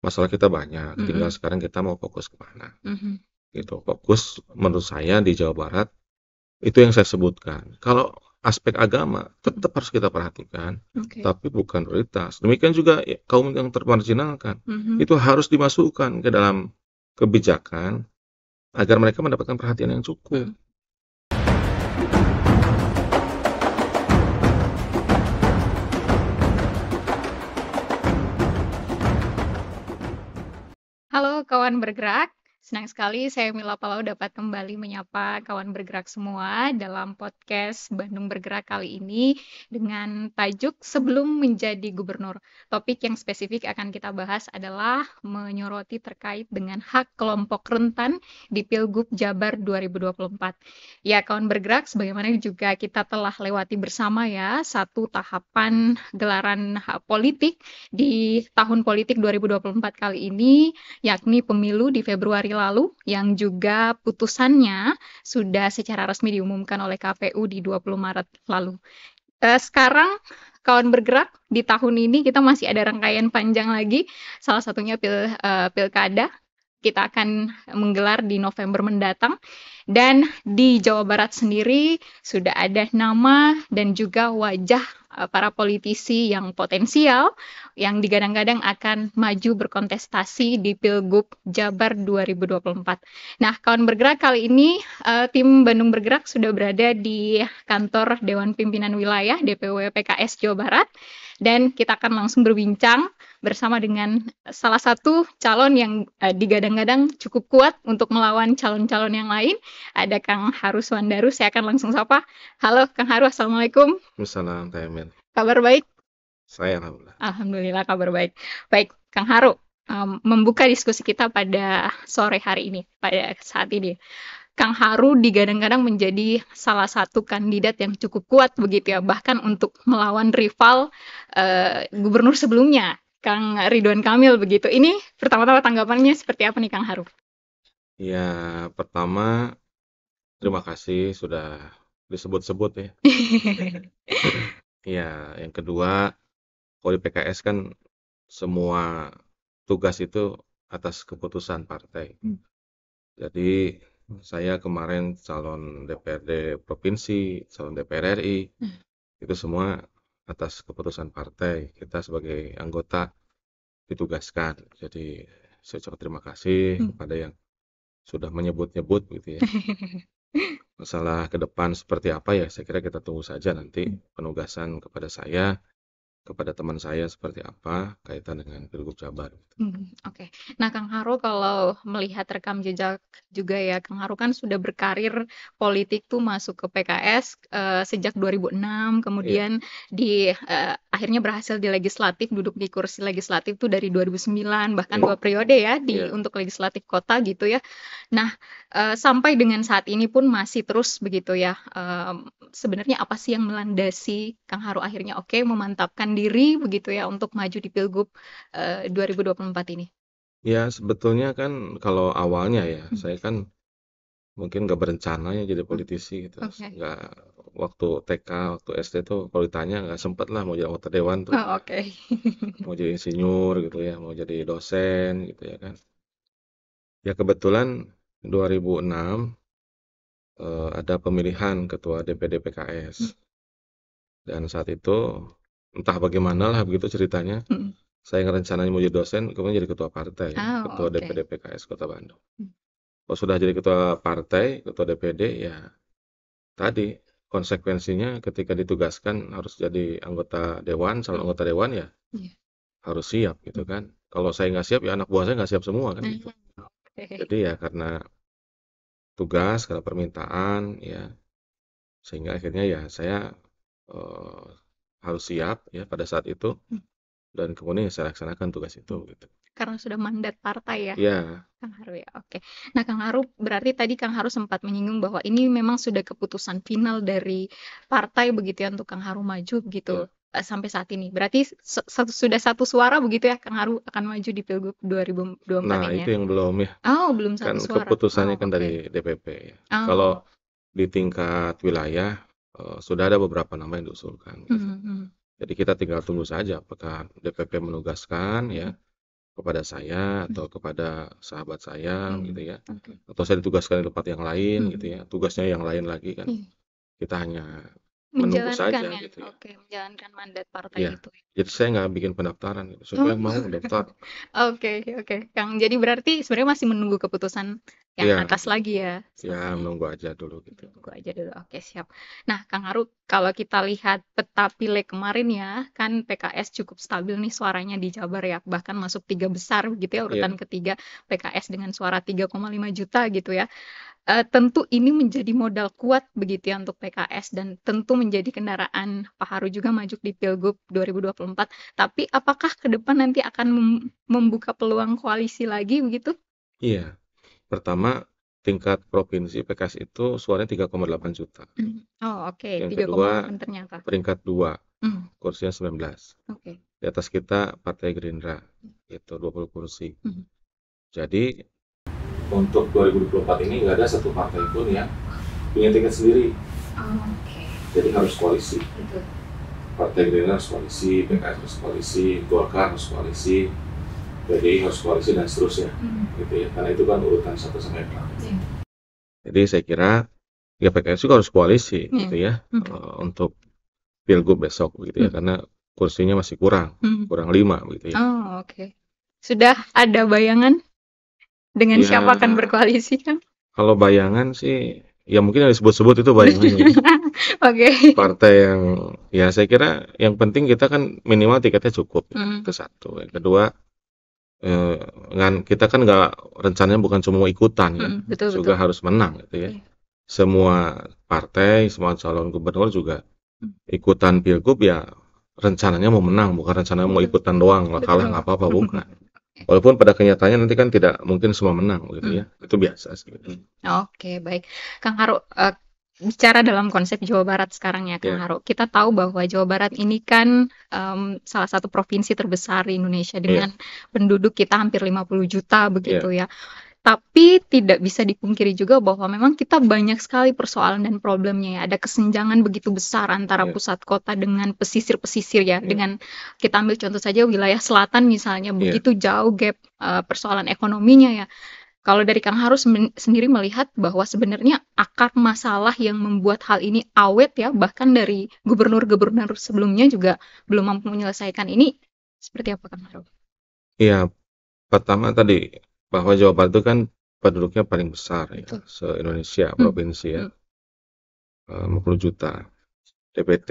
Masalah kita banyak, tinggal sekarang kita mau fokus ke mana, hmm gitu. Fokus menurut saya di Jawa Barat, itu yang saya sebutkan. Kalau aspek agama tetap harus kita perhatikan, okay. tapi bukan prioritas. Demikian juga ya, kaum yang termarginalkan, mm-hmm. itu harus dimasukkan ke dalam kebijakan agar mereka mendapatkan perhatian yang cukup. Mm-hmm. kawan bergerak Senang sekali saya Mila Palau dapat kembali menyapa kawan bergerak semua dalam podcast Bandung Bergerak kali ini dengan tajuk Sebelum Menjadi Gubernur. Topik yang spesifik akan kita bahas adalah menyoroti terkait dengan hak kelompok rentan di Pilgub Jabar 2024. Ya, kawan bergerak sebagaimana juga kita telah lewati bersama ya satu tahapan gelaran hak politik di tahun politik 2024 kali ini yakni pemilu di Februari lalu yang juga putusannya sudah secara resmi diumumkan oleh KPU di 20 Maret lalu. Uh, sekarang kawan bergerak di tahun ini kita masih ada rangkaian panjang lagi, salah satunya pil, uh, pilkada kita akan menggelar di November mendatang. Dan di Jawa Barat sendiri sudah ada nama dan juga wajah Eh, para politisi yang potensial yang digadang-gadang akan maju berkontestasi di Pilgub Jabar 2024. Nah, kawan bergerak kali ini uh, tim Bandung Bergerak sudah berada di kantor Dewan Pimpinan Wilayah DPW PKS Jawa Barat dan kita akan langsung berbincang bersama dengan salah satu calon yang uh, digadang-gadang cukup kuat untuk melawan calon-calon yang lain. Ada Kang Haru Suandaru, saya akan langsung sapa. Halo Kang Haru, Assalamualaikum. Waalaikumsalam Kak Emil. Kabar baik? Saya alhamdulillah. Alhamdulillah kabar baik. Baik, Kang Haru, um, membuka diskusi kita pada sore hari ini, pada saat ini. Kang Haru digadang-gadang menjadi salah satu kandidat yang cukup kuat begitu ya, bahkan untuk melawan rival uh, gubernur sebelumnya, Kang Ridwan Kamil begitu. Ini pertama-tama tanggapannya seperti apa nih Kang Haru? Ya, pertama terima kasih sudah disebut-sebut ya. ya, yang kedua, kalau di PKS kan semua tugas itu atas keputusan partai. Hmm. Jadi hmm. saya kemarin calon DPRD provinsi, calon DPR RI, hmm. itu semua atas keputusan partai. Kita sebagai anggota ditugaskan. Jadi saya ucapkan terima kasih kepada yang sudah menyebut-nyebut gitu ya. masalah ke depan seperti apa ya saya kira kita tunggu saja nanti hmm. penugasan kepada saya kepada teman saya seperti apa kaitan dengan Pilgub Jabar gitu. Hmm, oke. Nah Kang Haru kalau melihat rekam jejak juga ya, Kang Haru kan sudah berkarir politik tuh masuk ke PKS, uh, eh, sejak 2006 kemudian kemudian di, uh, akhirnya berhasil di legislatif, duduk di kursi legislatif tuh dari 2009 bahkan dua periode ya di yeah. untuk legislatif kota gitu ya. Nah, uh, sampai dengan saat ini pun masih terus begitu ya, Uh, sebenarnya apa sih yang melandasi Kang Haru akhirnya oke memantapkan diri begitu ya untuk maju di Pilgub eh, uh, 2024 ini? Ya sebetulnya kan kalau awalnya ya hmm. saya kan mungkin nggak berencana ya jadi hmm. politisi gitu okay. nggak waktu TK waktu SD tuh kalau ditanya nggak sempet lah mau jadi anggota dewan tuh oh, okay. mau jadi insinyur gitu ya mau jadi dosen gitu ya kan ya kebetulan 2006 eh, ada pemilihan ketua DPD PKS hmm. dan saat itu Entah bagaimanalah begitu ceritanya, Saya saya rencananya mau jadi dosen, kemudian jadi ketua partai, ya. Oh, ketua DPD PKS Kota Bandung. Hmm. Kalau sudah jadi ketua partai, ketua DPD, ya tadi, konsekuensinya ketika ditugaskan harus jadi anggota dewan, calon mm. anggota dewan ya, yeah. harus siap gitu kan. Kalau saya nggak siap, ya anak buah saya nggak siap semua kan gitu. Okay. Jadi ya karena tugas, karena permintaan ya, sehingga akhirnya ya saya, uh, harus siap ya pada saat itu hmm. dan kemudian ya saya laksanakan tugas itu gitu. Karena sudah mandat partai ya. Iya. Kang Haru ya. Oke. Nah, Kang Haru berarti tadi Kang Haru sempat menyinggung bahwa ini memang sudah keputusan final dari partai begitu ya untuk Kang Haru maju begitu. Ya eh, sampai saat ini. Berarti satu, sudah satu suara begitu ya Kang Haru akan maju di Pilgub 2024 Nah, ini, ya? itu ya? yang belum ya. Oh, belum satu kan suara. Keputusannya oh, kan okay. dari DPP ya. Oh. Kalau di tingkat wilayah Eh, sudah ada beberapa nama yang diusulkan. Gitu. Mm -hmm. Jadi kita tinggal tunggu saja apakah DPP menugaskan ya kepada saya atau hmm. kepada sahabat saya hmm. gitu ya. Okay. Atau saya ditugaskan di tempat yang lain hmm. gitu ya. Hmm. Tugasnya yang lain lagi kan. Hmm. Kita hanya Menunggu saja ya? gitu ya. Oke, menjalankan mandat partai iya. ya. itu jadi saya nggak bikin pendaftaran gitu, siapa Oh. mau daftar. Oke oke, Kang. Jadi berarti sebenarnya masih menunggu keputusan yang ya. atas lagi ya? Ya menunggu aja dulu gitu. Menunggu aja dulu. Oke, siap. Nah, Kang Aru, kalau kita lihat peta pilek kemarin ya, kan PKS cukup stabil nih suaranya di Jabar ya, bahkan masuk tiga besar gitu ya urutan iya. urutan ketiga PKS dengan suara 3,5 juta gitu ya uh, tentu ini menjadi modal kuat begitu ya untuk PKS dan tentu menjadi kendaraan Pak Haru juga maju di Pilgub 2024. Tapi apakah ke depan nanti akan membuka peluang koalisi lagi begitu? Iya. Pertama, tingkat provinsi PKS itu suaranya 3,8 juta. Hmm. Oh, oke. Okay. Yang 3, kedua, ternyata. peringkat 2. Mm. Kursinya 19. Oke. Okay. Di atas kita Partai Gerindra, itu 20 kursi. Mm. Jadi untuk 2024 ini nggak ada satu partai pun yang punya tiket sendiri. Oh, okay. Jadi harus koalisi. Betul. Partai Gerindra harus koalisi, PKS harus koalisi, Golkar harus koalisi, PDI harus koalisi dan seterusnya. Hmm. Gitu ya. Karena itu kan urutan satu sampai empat. Yeah. Jadi saya kira ya PKS juga harus koalisi yeah. gitu ya hmm. uh, untuk pilgub besok gitu ya hmm. karena kursinya masih kurang, hmm. kurang lima gitu ya. Oh, oke. Okay. Sudah ada bayangan dengan Ya. siapa akan berkoalisi kan? Kalau bayangan sih, ya mungkin yang disebut-sebut itu bayangan Oke. Ya. Oke. Partai yang ya saya kira yang penting kita kan minimal tiketnya cukup. ya. Hmm. ke satu. Yang kedua, eh, ngan- kita kan nggak rencananya bukan semua ikutan kan. ya. betul hmm, betul. juga harus menang gitu ya. Okay. Semua partai, semua calon gubernur juga hmm. ikutan pilgub ya rencananya mau menang, bukan rencananya mau ikutan doang, lah kalah nggak apa-apa bukan. Walaupun pada kenyataannya nanti kan tidak mungkin semua menang gitu ya. Hmm. Itu biasa Oke, baik. Kang Haru uh, bicara dalam konsep Jawa Barat sekarang ya Kang yeah. Haru. Kita tahu bahwa Jawa Barat ini kan um, salah satu provinsi terbesar di Indonesia iya. dengan yeah. penduduk kita hampir 50 juta iya. begitu yeah. ya tapi tidak bisa dipungkiri juga bahwa memang kita banyak sekali persoalan dan problemnya ya. Ada kesenjangan begitu besar antara yeah. pusat kota dengan pesisir-pesisir ya. Yeah. Dengan kita ambil contoh saja wilayah selatan misalnya iya. begitu jauh gap uh, persoalan ekonominya ya. Kalau dari Kang Harus sendiri melihat bahwa sebenarnya akar masalah yang membuat hal ini awet ya, bahkan dari gubernur-gubernur sebelumnya juga belum mampu menyelesaikan ini, seperti apa Kang Harus? Iya, pertama tadi bahwa Jawa Barat itu kan penduduknya paling besar ya, se Indonesia hmm. provinsi ya, hmm. 50 eh, juta. DPT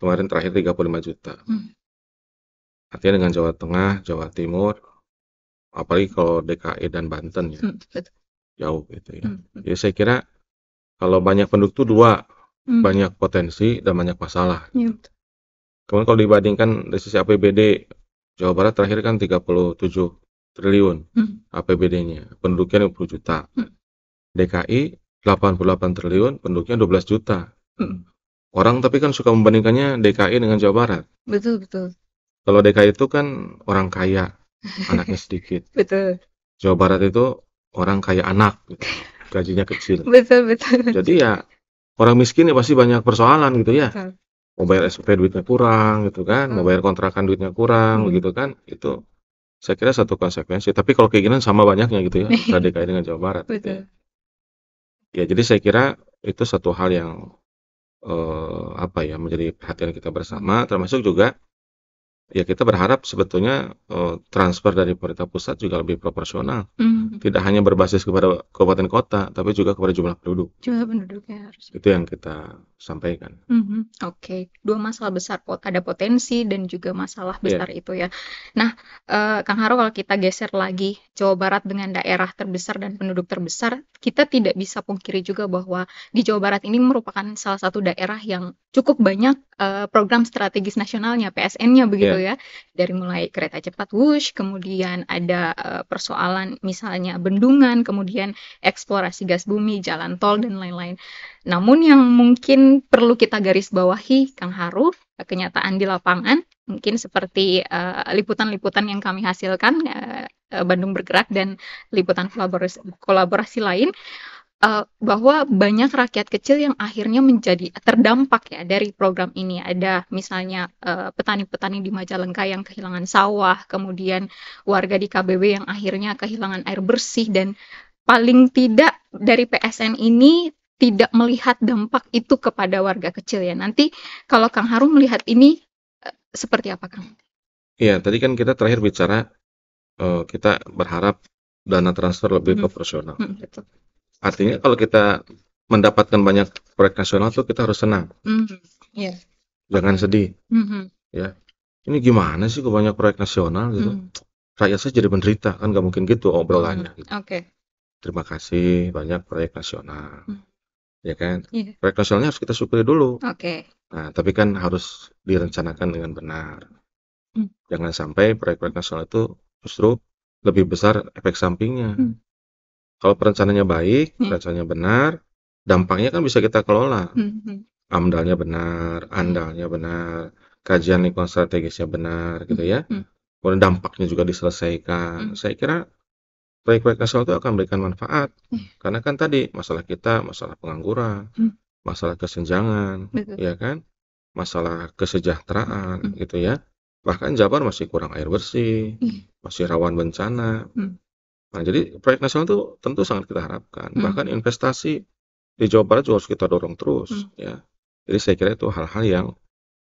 kemarin terakhir 35 juta. Hmm. Artinya dengan Jawa Tengah, Jawa Timur, apalagi kalau DKI dan Banten ya, hmm, jauh gitu ya. Hmm. Jadi ya, saya kira kalau banyak penduduk itu dua, banyak potensi dan banyak masalah. Iya, Kemudian kalau dibandingkan dari sisi APBD Jawa Barat terakhir kan 37 triliun hmm. APBD-nya, penduduknya 50 juta. Hmm. DKI 88 triliun, penduduknya 12 juta. Hmm. Orang tapi kan suka membandingkannya DKI dengan Jawa Barat. Betul, betul. Kalau DKI itu kan orang kaya, anaknya sedikit. Betul. Jawa Barat itu orang kaya anak, gitu. gajinya kecil. Betul, betul, Jadi ya orang miskin ya pasti banyak persoalan gitu ya. Betul. Mau bayar SPP duitnya kurang gitu kan, hmm. mau bayar kontrakan duitnya kurang hmm. gitu kan. Itu saya kira satu konsekuensi tapi kalau keinginan sama banyaknya gitu ya antara DKI dengan Jawa Barat gitu ya. Betul. Ya. ya jadi saya kira itu satu hal yang eh, apa ya menjadi perhatian kita bersama termasuk juga ya kita berharap sebetulnya uh, transfer dari pemerintah pusat juga lebih proporsional. Mm. Tidak hanya berbasis kepada kabupaten kota, tapi juga kepada jumlah penduduk. Jumlah penduduk ya harus. Itu yang kita sampaikan. Mm-hmm. Oke, okay. dua masalah besar, ada potensi dan juga masalah iya. besar yeah. itu ya. Nah, uh, Kang Haro kalau kita geser lagi Jawa Barat dengan daerah terbesar dan penduduk terbesar, kita tidak bisa pungkiri juga bahwa di Jawa Barat ini merupakan salah satu daerah yang cukup banyak uh, program strategis nasionalnya, PSN-nya begitu. Yeah gitu ya. Dari mulai kereta cepat Wush, kemudian ada eh, persoalan misalnya bendungan, kemudian eksplorasi gas bumi, jalan tol dan lain-lain. Namun yang mungkin perlu kita garis bawahi Kang Haru, eh, kenyataan di lapangan mungkin seperti eh, liputan-liputan uh, yang kami hasilkan uh, Bandung Bergerak dan liputan kolaborasi, kolaborasi lain uh, bahwa banyak rakyat kecil yang akhirnya menjadi terdampak ya dari program ini. Ada misalnya eh, petani-petani uh, di Majalengka yang kehilangan sawah, kemudian warga di KBW yang akhirnya kehilangan air bersih dan paling tidak dari PSN ini tidak melihat dampak itu kepada warga kecil ya. Nanti kalau Kang Harum melihat ini uh, seperti apa Kang? Iya, tadi kan kita terakhir bicara uh, kita berharap dana transfer lebih hmm. proporsional. Hmm, Artinya kalau kita mendapatkan banyak proyek nasional tuh kita harus senang. Mm -hmm. yeah. Jangan sedih. Mm -hmm. Ya. Ini gimana sih kok banyak proyek nasional gitu? Mm. Rakyat saya jadi menderita kan nggak mungkin gitu obrolannya. Mm. Mm-hmm. Gitu. Okay. Terima kasih banyak proyek nasional. Mm. Ya kan? Yeah. Proyek nasionalnya harus kita syukuri dulu. Okay. Nah, tapi kan harus direncanakan dengan benar. Mm. Jangan sampai proyek-proyek nasional itu justru lebih besar efek sampingnya. Mm. Kalau perencanaannya baik, hmm. perencanaannya benar, dampaknya kan bisa kita kelola. Hmm. hmm. Amdalnya benar, andalnya benar, kajian lingkungan strategisnya benar, gitu hmm, ya. Hmm. Kemudian dampaknya juga diselesaikan. Hmm. Saya kira proyek-proyek nasional itu akan memberikan manfaat. Hmm. Karena kan tadi masalah kita, masalah pengangguran, hmm. masalah kesenjangan, Betul. ya kan? Masalah kesejahteraan, hmm. gitu ya. Bahkan Jabar masih kurang air bersih, hmm. masih rawan bencana. Hmm. Nah, jadi proyek nasional itu tentu sangat kita harapkan. Hmm. Bahkan investasi di Jawa Barat juga harus kita dorong terus, hmm. ya. Jadi saya kira itu hal-hal yang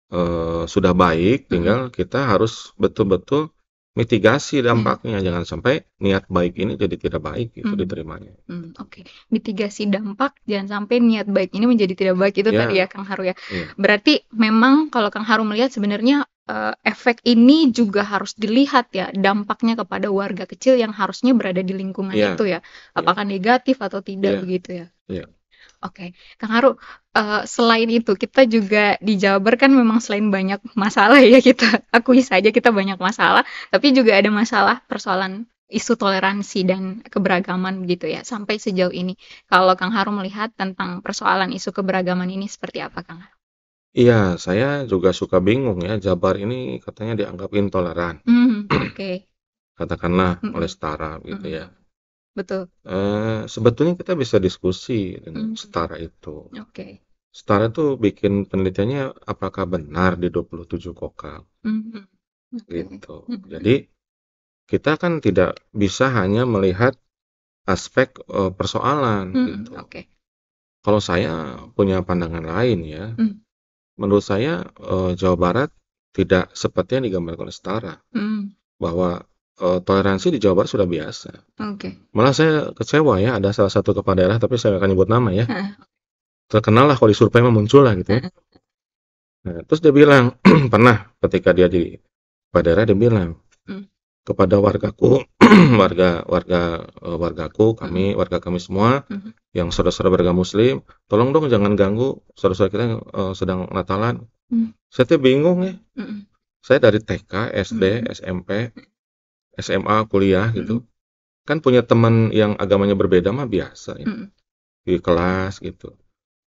uh, sudah baik, hmm. tinggal hmm. kita harus betul-betul mitigasi hmm. dampaknya hmm. jangan sampai niat baik ini jadi tidak baik itu hmm. diterimanya. Hmm, Oke, okay. mitigasi dampak jangan sampai niat baik ini menjadi tidak baik itu yeah. tadi ya Kang Haru ya. Yeah. Berarti memang kalau Kang Haru melihat sebenarnya uh, efek ini juga harus dilihat ya dampaknya kepada warga kecil yang harusnya berada di lingkungan yeah. itu ya iya. apakah yeah. negatif atau tidak yeah. begitu ya yeah. Oke, okay. Kang Haru, uh, selain itu kita juga di Jabar kan memang selain banyak masalah ya kita akui saja kita banyak masalah, tapi juga ada masalah persoalan isu toleransi dan keberagaman begitu ya sampai sejauh ini. Kalau Kang Haru melihat tentang persoalan isu keberagaman ini seperti apa, Kang Haru? Iya, saya juga suka bingung ya, Jabar ini katanya dianggap intoleran. Hmm, hmm, oke. Katakanlah hmm, oleh setara gitu ya. Betul. Uh, sebetulnya kita bisa diskusi dengan setara itu. Oke. Setara itu bikin penelitiannya apakah benar di 27 kokak. Mhm. Oke. Gitu. Jadi, kita kan tidak bisa hanya melihat aspek, uh, persoalan gitu. oke. Kalau saya punya pandangan lain ya. Menurut saya, uh, Jawa Barat tidak seperti yang digambarkan oleh setara, hmm. bahwa, uh, toleransi di Jawa Barat sudah biasa. Oke. Malah saya kecewa ya ada salah satu kepala daerah, tapi saya akan nyebut nama ya. Terkenal lah kalau di survei muncul lah gitu ya. Nah, terus dia bilang pernah ketika dia di kepala daerah dia bilang, hmm. "Kepada wargaku warga warga, eh, wargaku kami hmm. warga kami semua, hmm yang saudara-saudara beragama muslim, tolong dong jangan ganggu saudara-saudara kita yang uh, sedang Natalan. Mm. Saya tuh bingung ya. Mm. Saya dari TK, SD, mm. SMP, SMA, kuliah gitu. Hmm. Kan punya teman yang agamanya berbeda mah biasa ya. Hmm. Di kelas gitu.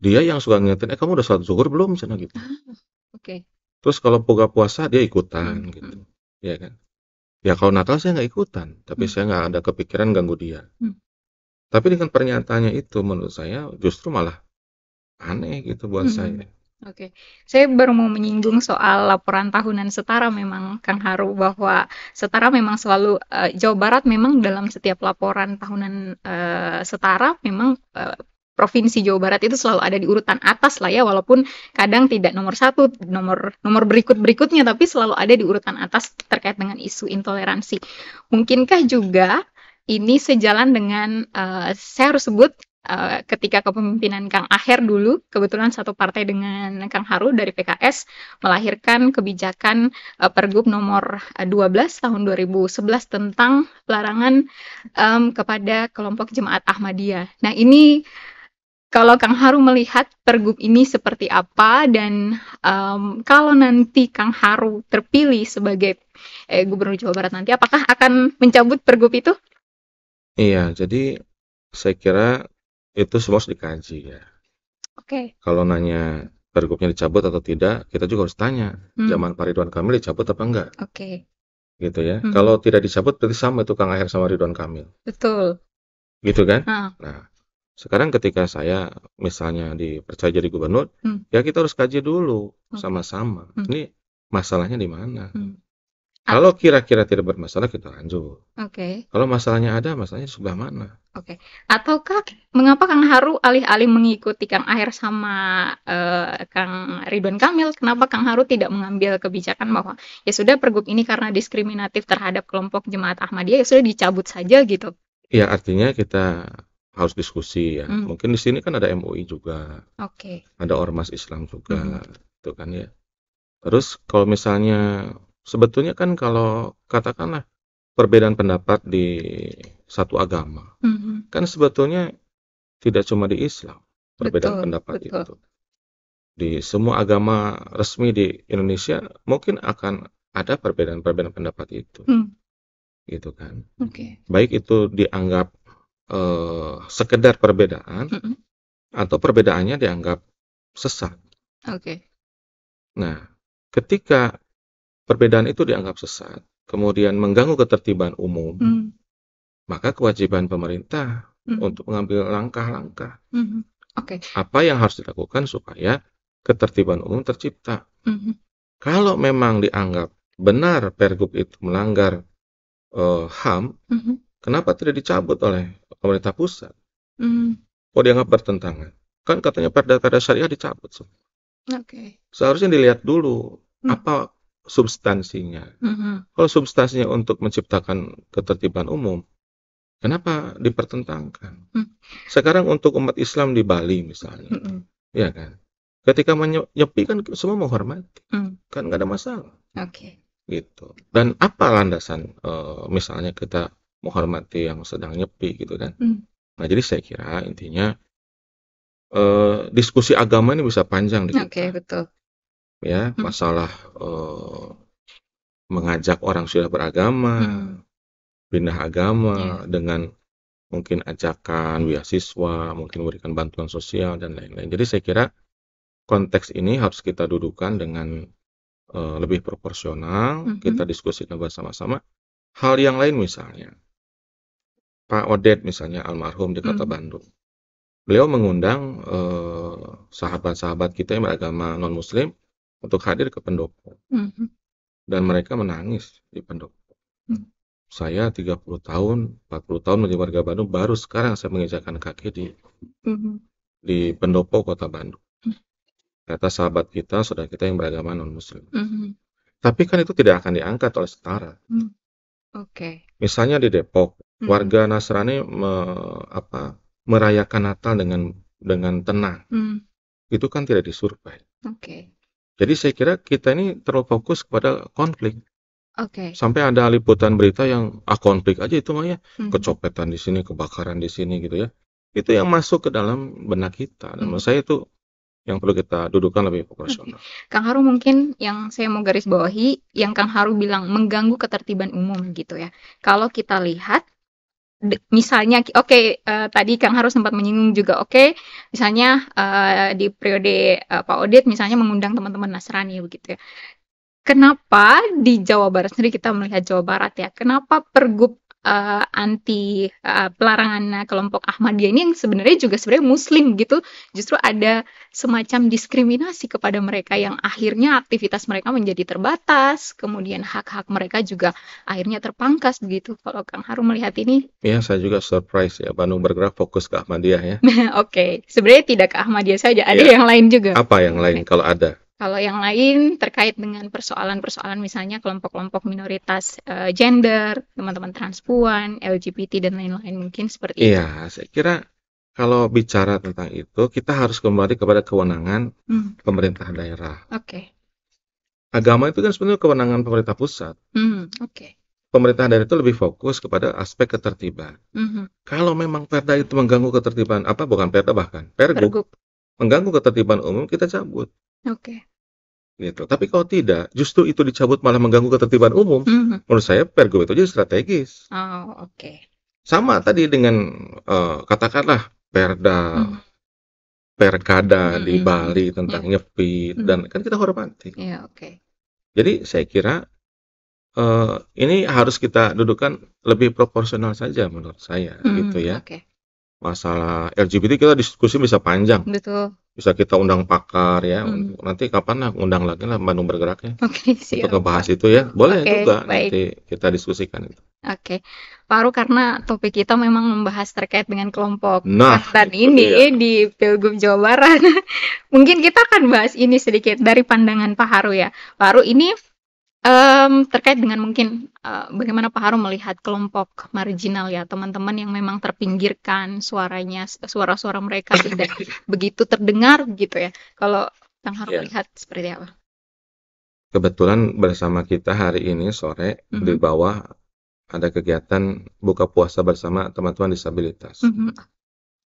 Dia yang suka ngingetin, "Eh, kamu udah sholat zuhur belum?" sana gitu. Ah, oke. Okay. Terus kalau buka puasa dia ikutan hmm, gitu. Ya kan? Ya kalau Natal saya nggak ikutan, tapi mm. saya nggak ada kepikiran ganggu dia. Mm. Tapi dengan pernyataannya itu menurut saya justru malah aneh gitu buat hmm. saya. Oke, saya baru mau menyinggung soal laporan tahunan Setara memang Kang Haru bahwa Setara memang selalu uh, Jawa Barat memang dalam setiap laporan tahunan, uh, Setara memang, uh, provinsi Jawa Barat itu selalu ada di urutan atas lah ya walaupun kadang tidak nomor satu nomor nomor berikut-berikutnya tapi selalu ada di urutan atas terkait dengan isu intoleransi. Mungkinkah juga ini sejalan dengan uh, saya harus sebut uh, ketika kepemimpinan Kang Aher dulu kebetulan satu partai dengan Kang Haru dari PKS melahirkan kebijakan uh, Pergub nomor 12 tahun 2011 tentang pelarangan um, kepada kelompok jemaat Ahmadiyah. Nah, ini kalau Kang Haru melihat pergub ini seperti apa dan um, kalau nanti Kang Haru terpilih sebagai eh, Gubernur Jawa Barat nanti apakah akan mencabut pergub itu? Iya, jadi saya kira itu semua harus dikaji ya. Oke. Kalau nanya pergubnya dicabut atau tidak, kita juga harus tanya, Hmm. zaman Pak Ridwan Kamil dicabut apa enggak? Oke. Gitu ya. Hmm. Kalau tidak dicabut berarti sama itu Kang Aher sama Ridwan Kamil, Betul. gitu kan? Ha. Nah, sekarang ketika saya misalnya dipercaya jadi gubernur, Hmm. ya kita harus kaji dulu sama-sama. Hmm. Ini masalahnya di mana? Hmm. Kalau kira-kira tidak bermasalah kita lanjut. Oke. Okay. Kalau masalahnya ada, masalahnya sudah mana? Oke. Okay. Ataukah mengapa Kang Haru alih-alih mengikuti Kang Aher sama uh, Kang Ridwan Kamil, kenapa Kang Haru tidak mengambil kebijakan bahwa ya sudah pergub ini karena diskriminatif terhadap kelompok jemaat Ahmadiyah ya sudah dicabut saja gitu? Ya artinya kita harus diskusi ya. Hmm. Mungkin di sini kan ada MUI juga. Oke. Okay. Ada ormas Islam juga, hmm. itu kan ya. Terus kalau misalnya sebetulnya kan kalau katakanlah perbedaan pendapat di satu agama mm-hmm. kan sebetulnya tidak cuma di Islam perbedaan betul, pendapat betul. itu di semua agama resmi di Indonesia mungkin akan ada perbedaan-perbedaan pendapat itu mm. gitu kan okay. baik itu dianggap uh, sekedar perbedaan mm -mm. atau perbedaannya dianggap sesat Oke. Okay. Nah, ketika perbedaan itu dianggap sesat, kemudian mengganggu ketertiban umum, hmm. maka kewajiban pemerintah hmm. untuk mengambil langkah-langkah. Hmm. Okay. Apa yang harus dilakukan supaya ketertiban umum tercipta? Hmm. Kalau memang dianggap benar Pergub itu melanggar uh, eh, HAM, hmm. kenapa tidak dicabut oleh pemerintah pusat? Hmm. Oh dianggap bertentangan. Kan katanya perda-perda syariah dicabut semua. Okay. Seharusnya dilihat dulu hmm. apa substansinya. Mm-hmm. Kalau substansinya untuk menciptakan ketertiban umum, kenapa dipertentangkan? Mm. Sekarang untuk umat Islam di Bali misalnya, mm-hmm. ya kan? Ketika menyepi kan semua menghormati, mm. kan nggak ada masalah. Oke. Okay. Gitu. Dan apa landasan uh, misalnya kita menghormati yang sedang nyepi gitu kan? Mm. Nah jadi saya kira intinya uh, diskusi agama ini bisa panjang Oke, okay, betul ya hmm. masalah uh, mengajak orang sudah beragama hmm. pindah agama hmm. dengan mungkin ajakan beasiswa mungkin memberikan bantuan sosial dan lain-lain jadi saya kira konteks ini harus kita dudukan dengan uh, lebih proporsional hmm. kita diskusikan bersama-sama hal yang lain misalnya Pak Odet misalnya almarhum di kota hmm. Bandung beliau mengundang eh, sahabat-sahabat eh, kita yang beragama non Muslim untuk hadir ke pendopo. Mm -hmm. Dan mereka menangis di pendopo. Mm. Saya 30 tahun, 40 tahun menjadi warga Bandung, baru sekarang saya menginjakan kaki di mm -hmm. di pendopo kota Bandung. Mm. Kata sahabat kita, saudara kita yang beragama non-muslim. Mm -hmm. Tapi kan itu tidak akan diangkat oleh setara. Mm. Oke. Okay. Misalnya di Depok, mm -hmm. warga Nasrani me, apa, merayakan Natal dengan dengan tenang. Mm. Itu kan tidak disurvei. Oke. Okay jadi saya kira kita ini terlalu fokus kepada konflik. Oke. Okay. Sampai ada liputan berita yang ah konflik aja itu mah ya, hmm. kecopetan di sini, kebakaran di sini gitu ya. Itu yang masuk ke dalam benak kita. Dan hmm. menurut saya itu yang perlu kita dudukkan lebih profesional. Okay. Kang Haru mungkin yang saya mau garis bawahi, yang Kang Haru bilang mengganggu ketertiban umum gitu ya. Kalau kita lihat misalnya oke okay, uh, eh, tadi Kang harus sempat menyinggung juga oke okay, misalnya uh, di periode uh, Pak Odit misalnya mengundang teman-teman Nasrani begitu ya. Kenapa di Jawa Barat sendiri kita melihat Jawa Barat ya? Kenapa pergub uh, anti uh, pelarangan nah, kelompok Ahmadiyah ini yang sebenarnya juga sebenarnya Muslim gitu, justru ada semacam diskriminasi kepada mereka yang akhirnya aktivitas mereka menjadi terbatas, kemudian hak-hak mereka juga akhirnya terpangkas begitu. Kalau Kang Harum melihat ini? ya saya juga surprise ya. Bandung bergerak fokus ke Ahmadiyah ya. Oke, okay. sebenarnya tidak ke Ahmadiyah saja, ada ya. yang lain juga. Apa yang lain okay. kalau ada? Kalau yang lain terkait dengan persoalan-persoalan misalnya kelompok-kelompok minoritas uh, gender, teman-teman transpuan, LGBT dan lain-lain mungkin seperti iya, itu. Iya, saya kira kalau bicara tentang itu kita harus kembali kepada kewenangan hmm. pemerintah daerah. Oke. Okay. Agama itu kan sebenarnya kewenangan pemerintah pusat. Hmm, Oke. Okay. Pemerintah daerah itu lebih fokus kepada aspek ketertiban. Hmm. Kalau memang perda itu mengganggu ketertiban, apa bukan perda bahkan pergub, pergub. mengganggu ketertiban umum kita cabut. Oke. Gitu. Tapi kalau tidak, justru itu dicabut malah mengganggu ketertiban umum. -hmm. Menurut saya Pergub itu jadi strategis. Oh, oke. Sama tadi dengan uh, katakanlah Perda, mhm. Perkada mhm, di -hmm. Mhm. di Bali tentang iya. nyepi, mm -hmm. dan kan kita hormati. Iya, oke. Jadi saya kira, Uh, ini harus kita dudukkan lebih proporsional saja menurut saya gitu ya. oke. Masalah LGBT kita diskusi bisa panjang. Betul bisa kita undang pakar ya hmm. untuk nanti kapan lah undang lagi lah Bandung bergeraknya okay, untuk bahas itu ya boleh okay, juga baik. nanti kita diskusikan itu. Oke, okay. paru karena topik kita memang membahas terkait dengan kelompok nah, dan ini iya. di Pilgub Jawa Barat, mungkin kita akan bahas ini sedikit dari pandangan Pak Haru ya. Pak ini um, terkait dengan mungkin Eh, bagaimana Pak Harum melihat kelompok marginal ya teman-teman yang memang terpinggirkan suaranya suara-suara mereka tidak begitu terdengar gitu ya kalau Kang Harum yeah. lihat seperti apa? Kebetulan bersama kita hari ini sore mm -hmm. di bawah ada kegiatan buka puasa bersama teman-teman disabilitas mm -hmm.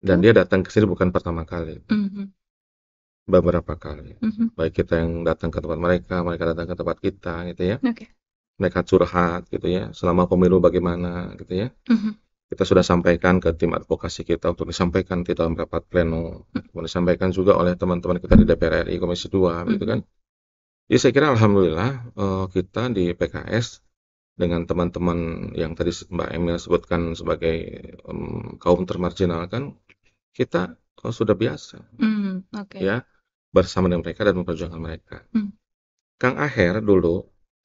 dan mm -hmm. dia datang ke sini bukan pertama kali. Mm -hmm beberapa kali. Mm -hmm. Baik kita yang datang ke tempat mereka, mereka datang ke tempat kita, gitu ya. Okay mereka curhat gitu ya selama pemilu bagaimana gitu ya uh mm-hmm. -huh. kita sudah sampaikan ke tim advokasi kita untuk disampaikan di dalam rapat pleno mm-hmm. kemudian disampaikan juga oleh teman-teman kita di DPR RI Komisi 2 uh -huh. gitu mm-hmm. kan jadi ya, saya kira alhamdulillah uh, kita di PKS dengan teman-teman yang tadi Mbak Emil sebutkan sebagai um, kaum termarginal kan kita oh, sudah biasa mm, okay. ya bersama dengan mereka dan memperjuangkan mereka. Mm. Kang Aher dulu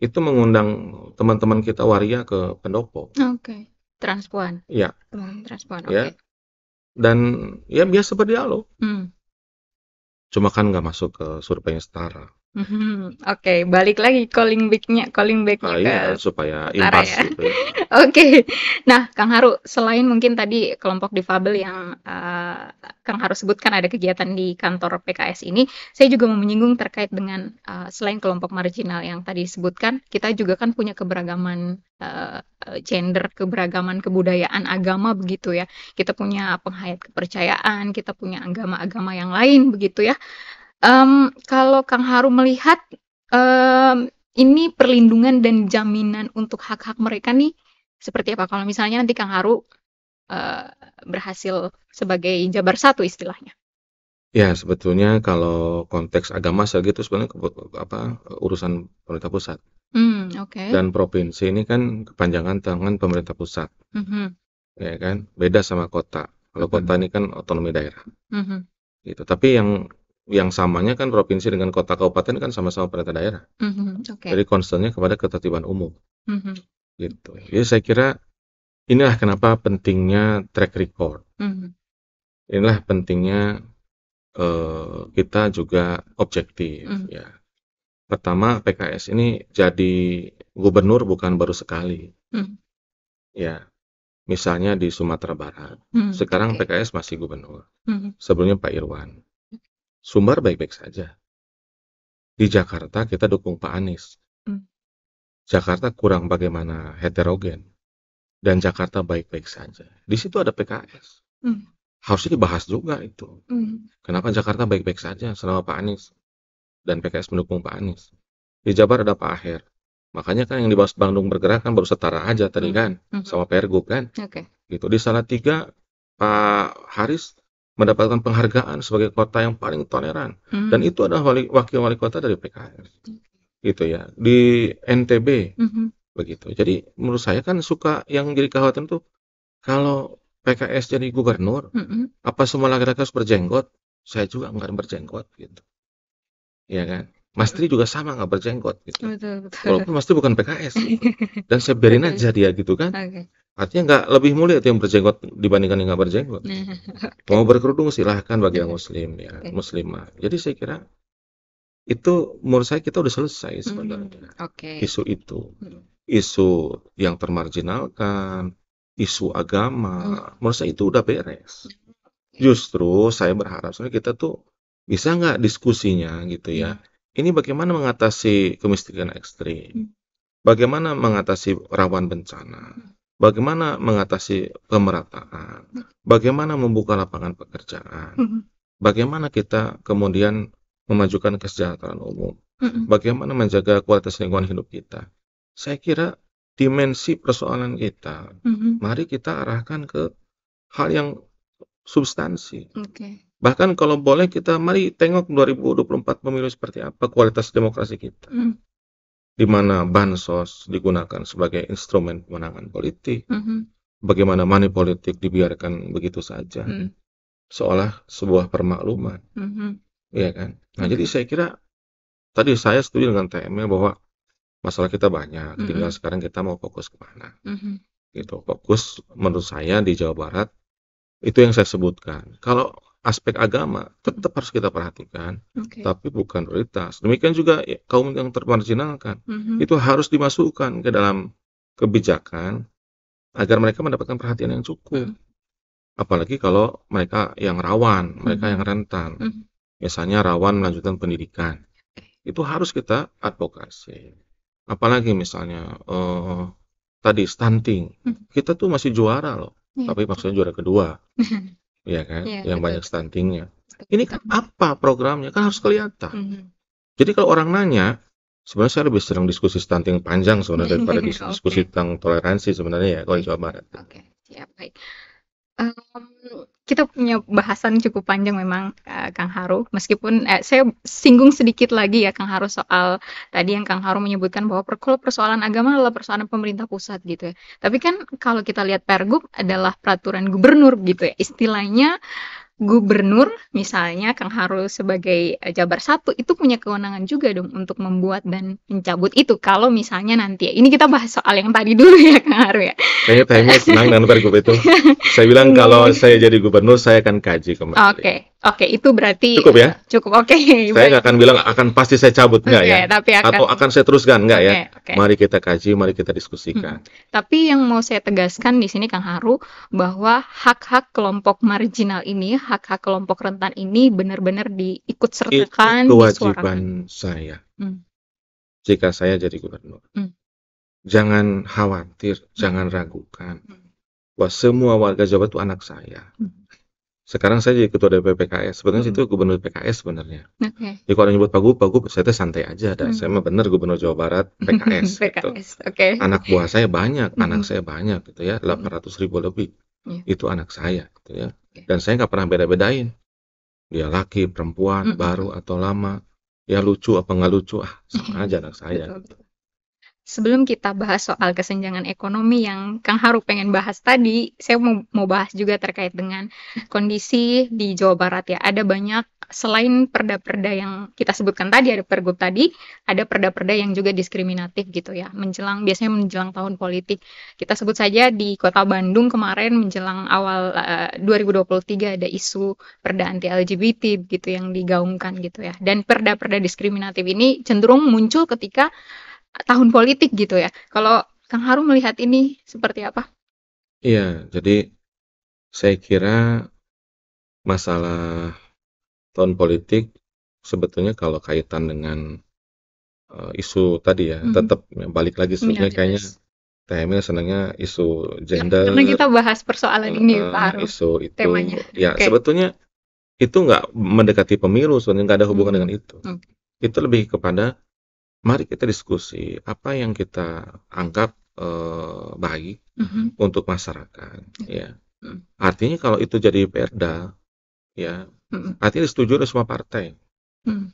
itu mengundang teman-teman kita waria ke pendopo. Oke, okay. transpuan. Ya. transpuan. Iya. Oke. Okay. Ya. Dan ya biasa berdialog. Hmm. Cuma kan nggak masuk ke survei setara. Mm-hmm. oke, balik lagi calling back-nya calling back-nya ah, iya, supaya impas ya. gitu ya. Oke. Nah, Kang Haru, selain mungkin tadi kelompok difabel yang, uh, Kang Haru sebutkan ada kegiatan di kantor PKS ini, saya juga mau menyinggung terkait dengan, uh, selain kelompok marginal yang tadi disebutkan, kita juga kan punya keberagaman, uh, gender, keberagaman kebudayaan, agama begitu ya. Kita punya penghayat kepercayaan, kita punya agama-agama yang lain begitu ya. Um, kalau Kang Haru melihat um, ini perlindungan dan jaminan untuk hak-hak mereka nih seperti apa? Kalau misalnya nanti Kang Haru uh, berhasil sebagai Jabar satu istilahnya. Ya sebetulnya kalau konteks agama saja itu sebenarnya apa urusan pemerintah pusat. Hmm, okay. Dan provinsi ini kan kepanjangan tangan pemerintah pusat, mm -hmm. ya kan beda sama kota. Kalau kota mm-hmm. ini kan otonomi daerah, mm -hmm. gitu. Tapi yang yang samanya kan provinsi dengan kota kabupaten kan sama-sama pemerintah daerah. Mm-hmm, okay. Jadi concernnya kepada ketertiban umum. Mm-hmm. Gitu. Jadi saya kira inilah kenapa pentingnya track record. Mm-hmm. Inilah pentingnya uh, kita juga objektif. Mm-hmm. Ya. Pertama PKS ini jadi gubernur bukan baru sekali. Mm-hmm. Ya. Misalnya di Sumatera Barat. mm Sekarang okay. PKS masih gubernur. Mm-hmm. Sebelumnya Pak Irwan Sumbar baik-baik saja. Di Jakarta kita dukung Pak Anies. Hmm. Jakarta kurang bagaimana heterogen dan Jakarta baik-baik saja. Di situ ada PKS. Hmm. Harusnya dibahas juga itu. Hmm. Kenapa Jakarta baik-baik saja selama Pak Anies dan PKS mendukung Pak Anies. Di Jabar ada Pak Aher. Makanya kan yang dibahas Bandung bergerak kan baru setara aja tadi hmm. kan hmm. sama Pergub kan. Okay. Gitu di tiga Pak Haris mendapatkan penghargaan sebagai kota yang paling toleran hmm. dan itu adalah wali, wakil wali kota dari PKS gitu ya di NTB hmm. begitu jadi menurut saya kan suka yang jadi kekhawatiran tuh kalau PKS jadi gubernur hmm. apa semua laki-laki harus berjenggot saya juga nggak berjenggot gitu ya kan Mas Tri juga sama nggak berjenggot gitu. Betul, betul. Walaupun Mas Tri bukan PKS gitu. dan saya biarin aja dia gitu kan. Okay. Artinya nggak lebih mulia itu yang berjenggot dibandingkan yang nggak berjenggot. Mau berkerudung silahkan bagi yang iya. muslim ya, muslimah. Jadi saya kira itu menurut saya kita udah selesai hmm, sebenarnya. Mm, okay. Isu itu, hmm. isu yang termarginalkan, isu agama, mm. menurut saya itu udah beres. Hmm, Justru saya berharap sebenarnya kita tuh bisa nggak diskusinya gitu ya. Ini bagaimana mengatasi kemiskinan ekstrim, bagaimana mengatasi rawan bencana bagaimana mengatasi pemerataan, bagaimana membuka lapangan pekerjaan, bagaimana kita kemudian memajukan kesejahteraan umum, bagaimana menjaga kualitas lingkungan hidup kita. Saya kira dimensi persoalan kita, mari kita arahkan ke hal yang substansi. Okay. Bahkan kalau boleh kita mari tengok 2024 pemilu seperti apa kualitas demokrasi kita. Mm di mana bansos digunakan sebagai instrumen pemenangan politik, mm -hmm. bagaimana money politik dibiarkan begitu saja, mm. seolah sebuah permakluman, mm -hmm. ya kan? Nah, mm jadi saya kira tadi saya setuju dengan tm bahwa masalah kita banyak, mm -hmm. tinggal sekarang kita mau fokus mana, mm -hmm. gitu. Fokus menurut saya di Jawa Barat itu yang saya sebutkan. Kalau aspek agama tetap harus kita perhatikan, okay. tapi bukan prioritas. Demikian juga kaum yang termarginalkan mm-hmm. itu harus dimasukkan ke dalam kebijakan agar mereka mendapatkan perhatian yang cukup. Mm-hmm. Apalagi kalau mereka yang rawan, mereka mm-hmm. yang rentan, mm-hmm. misalnya rawan melanjutkan pendidikan, itu harus kita advokasi. Apalagi misalnya uh, tadi stunting, mm-hmm. kita tuh masih juara loh, yeah. tapi maksudnya juara kedua. ya kan? Ya, yang betul. banyak stuntingnya. Ini kan apa programnya? Kan harus kelihatan. Mm -hmm. Jadi kalau orang nanya, sebenarnya saya lebih sering diskusi stunting panjang sebenarnya daripada okay. diskusi tentang toleransi sebenarnya ya kalau di Jawa Barat. Oke, okay. ya baik. Um, kita punya bahasan cukup panjang memang uh, Kang Haru. Meskipun uh, saya singgung sedikit lagi ya Kang Haru soal tadi yang Kang Haru menyebutkan bahwa per kalau persoalan agama adalah persoalan pemerintah pusat gitu ya. Tapi kan kalau kita lihat Pergub adalah peraturan gubernur gitu ya. Istilahnya gubernur misalnya Kang Haru sebagai eh, Jabar satu itu punya kewenangan juga dong untuk membuat dan mencabut itu kalau misalnya nanti ini kita bahas soal yang tadi dulu ya Kang Haru ya. Saya tanya, senang dengan itu. saya bilang kalau saya jadi gubernur saya akan kaji kembali. Oke. Okay. Oke, itu berarti cukup ya? Cukup, oke. Okay. Saya nggak akan bilang akan pasti saya cabut, nggak okay, ya? Tapi akan... Atau akan saya teruskan, nggak okay, ya? Okay. Mari kita kaji, mari kita diskusikan. Hmm. Tapi yang mau saya tegaskan di sini, Kang Haru, bahwa hak-hak kelompok marginal ini, hak-hak kelompok rentan ini benar-benar diikut sertakan, Itu kewajiban saya. Hmm. Jika saya jadi gubernur. Hmm. Jangan khawatir, hmm. jangan ragukan. Hmm. Bahwa semua warga Jawa itu anak saya. Hmm sekarang saya jadi ketua DPP PKS sebenarnya hmm. itu gubernur PKS sebenarnya okay. Ya, jadi kalau nyebut Pak Gub Pak Gub saya tuh santai aja hmm. saya mah benar gubernur Jawa Barat PKS, PKS gitu. okay. anak buah saya banyak hmm. anak saya banyak gitu ya 800 hmm. ribu lebih yeah. itu anak saya gitu ya okay. dan saya nggak pernah beda-bedain dia laki perempuan hmm. baru atau lama ya lucu apa nggak lucu ah sama aja anak saya gitu sebelum kita bahas soal kesenjangan ekonomi yang Kang Haru pengen bahas tadi, saya mau, mau bahas juga terkait dengan kondisi di Jawa Barat ya. Ada banyak selain perda-perda yang kita sebutkan tadi ada pergub tadi, ada perda-perda yang juga diskriminatif gitu ya. Menjelang biasanya menjelang tahun politik. Kita sebut saja di Kota Bandung kemarin menjelang awal eh, uh, 2023 ada isu perda anti LGBT gitu yang digaungkan gitu ya. Dan perda-perda diskriminatif ini cenderung muncul ketika tahun politik gitu ya. Kalau Kang Harum melihat ini seperti apa? Iya, jadi saya kira masalah tahun politik sebetulnya kalau kaitan dengan uh, isu tadi ya, -hmm. tetap ya, balik lagi sebenarnya ya, kayaknya TML senangnya isu ya, gender. Ya, karena kita bahas persoalan uh, ini eh, Pak Haru. Isu itu. Temanya. Ya, okay. sebetulnya itu nggak mendekati pemilu, sebenarnya nggak ada hubungan -hmm. dengan itu. Okay. Itu lebih kepada mari kita diskusi apa yang kita anggap eh, baik mm-hmm. untuk masyarakat mm-hmm. ya mm-hmm. artinya kalau itu jadi perda ya mm-hmm. artinya disetujui oleh semua partai mm-hmm.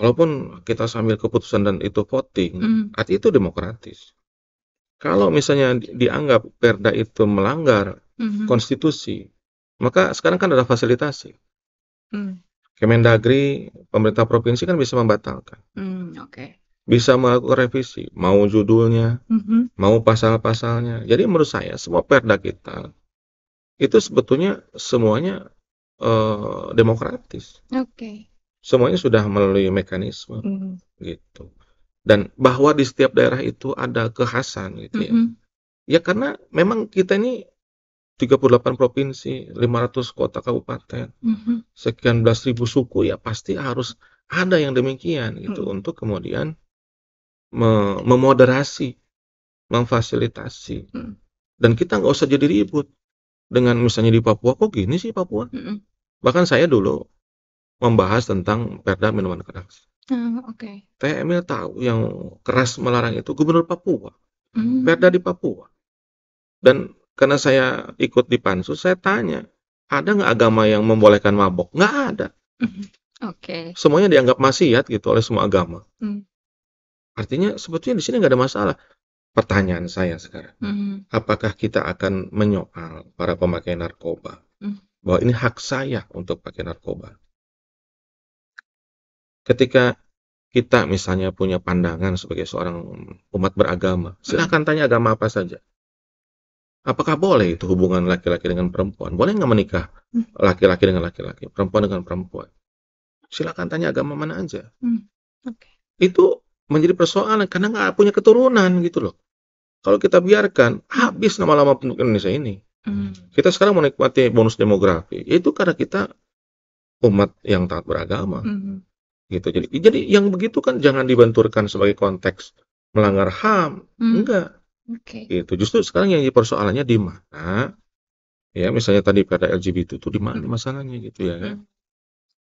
kalaupun kita sambil keputusan dan itu voting mm-hmm. artinya itu demokratis kalau misalnya dianggap perda itu melanggar mm-hmm. konstitusi maka sekarang kan ada fasilitasi mm. Kemendagri, pemerintah provinsi kan bisa membatalkan. Hmm, Oke. Okay. Bisa melakukan revisi, mau judulnya, mm-hmm. mau pasal-pasalnya. Jadi menurut saya semua perda kita itu sebetulnya semuanya uh, demokratis. Oke. Okay. Semuanya sudah melalui mekanisme, mm-hmm. gitu. Dan bahwa di setiap daerah itu ada kekhasan, gitu ya. mm-hmm. ya. Ya karena memang kita ini 38 provinsi, 500 kota kabupaten, mm -hmm. sekian belas ribu suku ya pasti harus ada yang demikian gitu mm untuk kemudian memoderasi, memfasilitasi. Mm Dan kita nggak usah jadi ribut dengan misalnya di Papua kok gini sih Papua. Mm -hmm. Bahkan saya dulu membahas tentang Perda minuman keras. Mm, Oke. Okay. Teh tahu yang keras melarang itu Gubernur Papua, mm Perda di Papua. Dan karena saya ikut di pansus, saya tanya, ada nggak agama yang membolehkan mabok? Nggak ada. Mm-hmm. Oke. Okay. Semuanya dianggap maksiat gitu oleh semua agama. Hmm. Artinya sebetulnya di sini nggak ada masalah. Pertanyaan saya sekarang, hmm. apakah kita akan menyoal para pemakai narkoba hmm. bahwa ini hak saya untuk pakai narkoba? Ketika kita misalnya punya pandangan sebagai seorang umat beragama, silahkan mm. tanya agama apa saja apakah boleh itu hubungan laki-laki dengan perempuan? Boleh nggak menikah hmm. laki-laki dengan laki-laki, perempuan dengan perempuan? Silakan tanya agama mana aja. Hmm. Okay. Itu menjadi persoalan karena nggak punya keturunan gitu loh. Kalau kita biarkan, habis lama-lama penduduk Indonesia ini. Hmm. Kita sekarang menikmati bonus demografi, itu karena kita umat yang taat beragama. Hmm. hmm. Gitu. Jadi, jadi yang begitu kan jangan dibenturkan sebagai konteks melanggar HAM, hmm. enggak Oke. Okay. Gitu. Justru sekarang yang persoalannya di mana? Ya, misalnya tadi pada LGBT itu di mana hmm. masalahnya gitu ya. Kan? Hmm.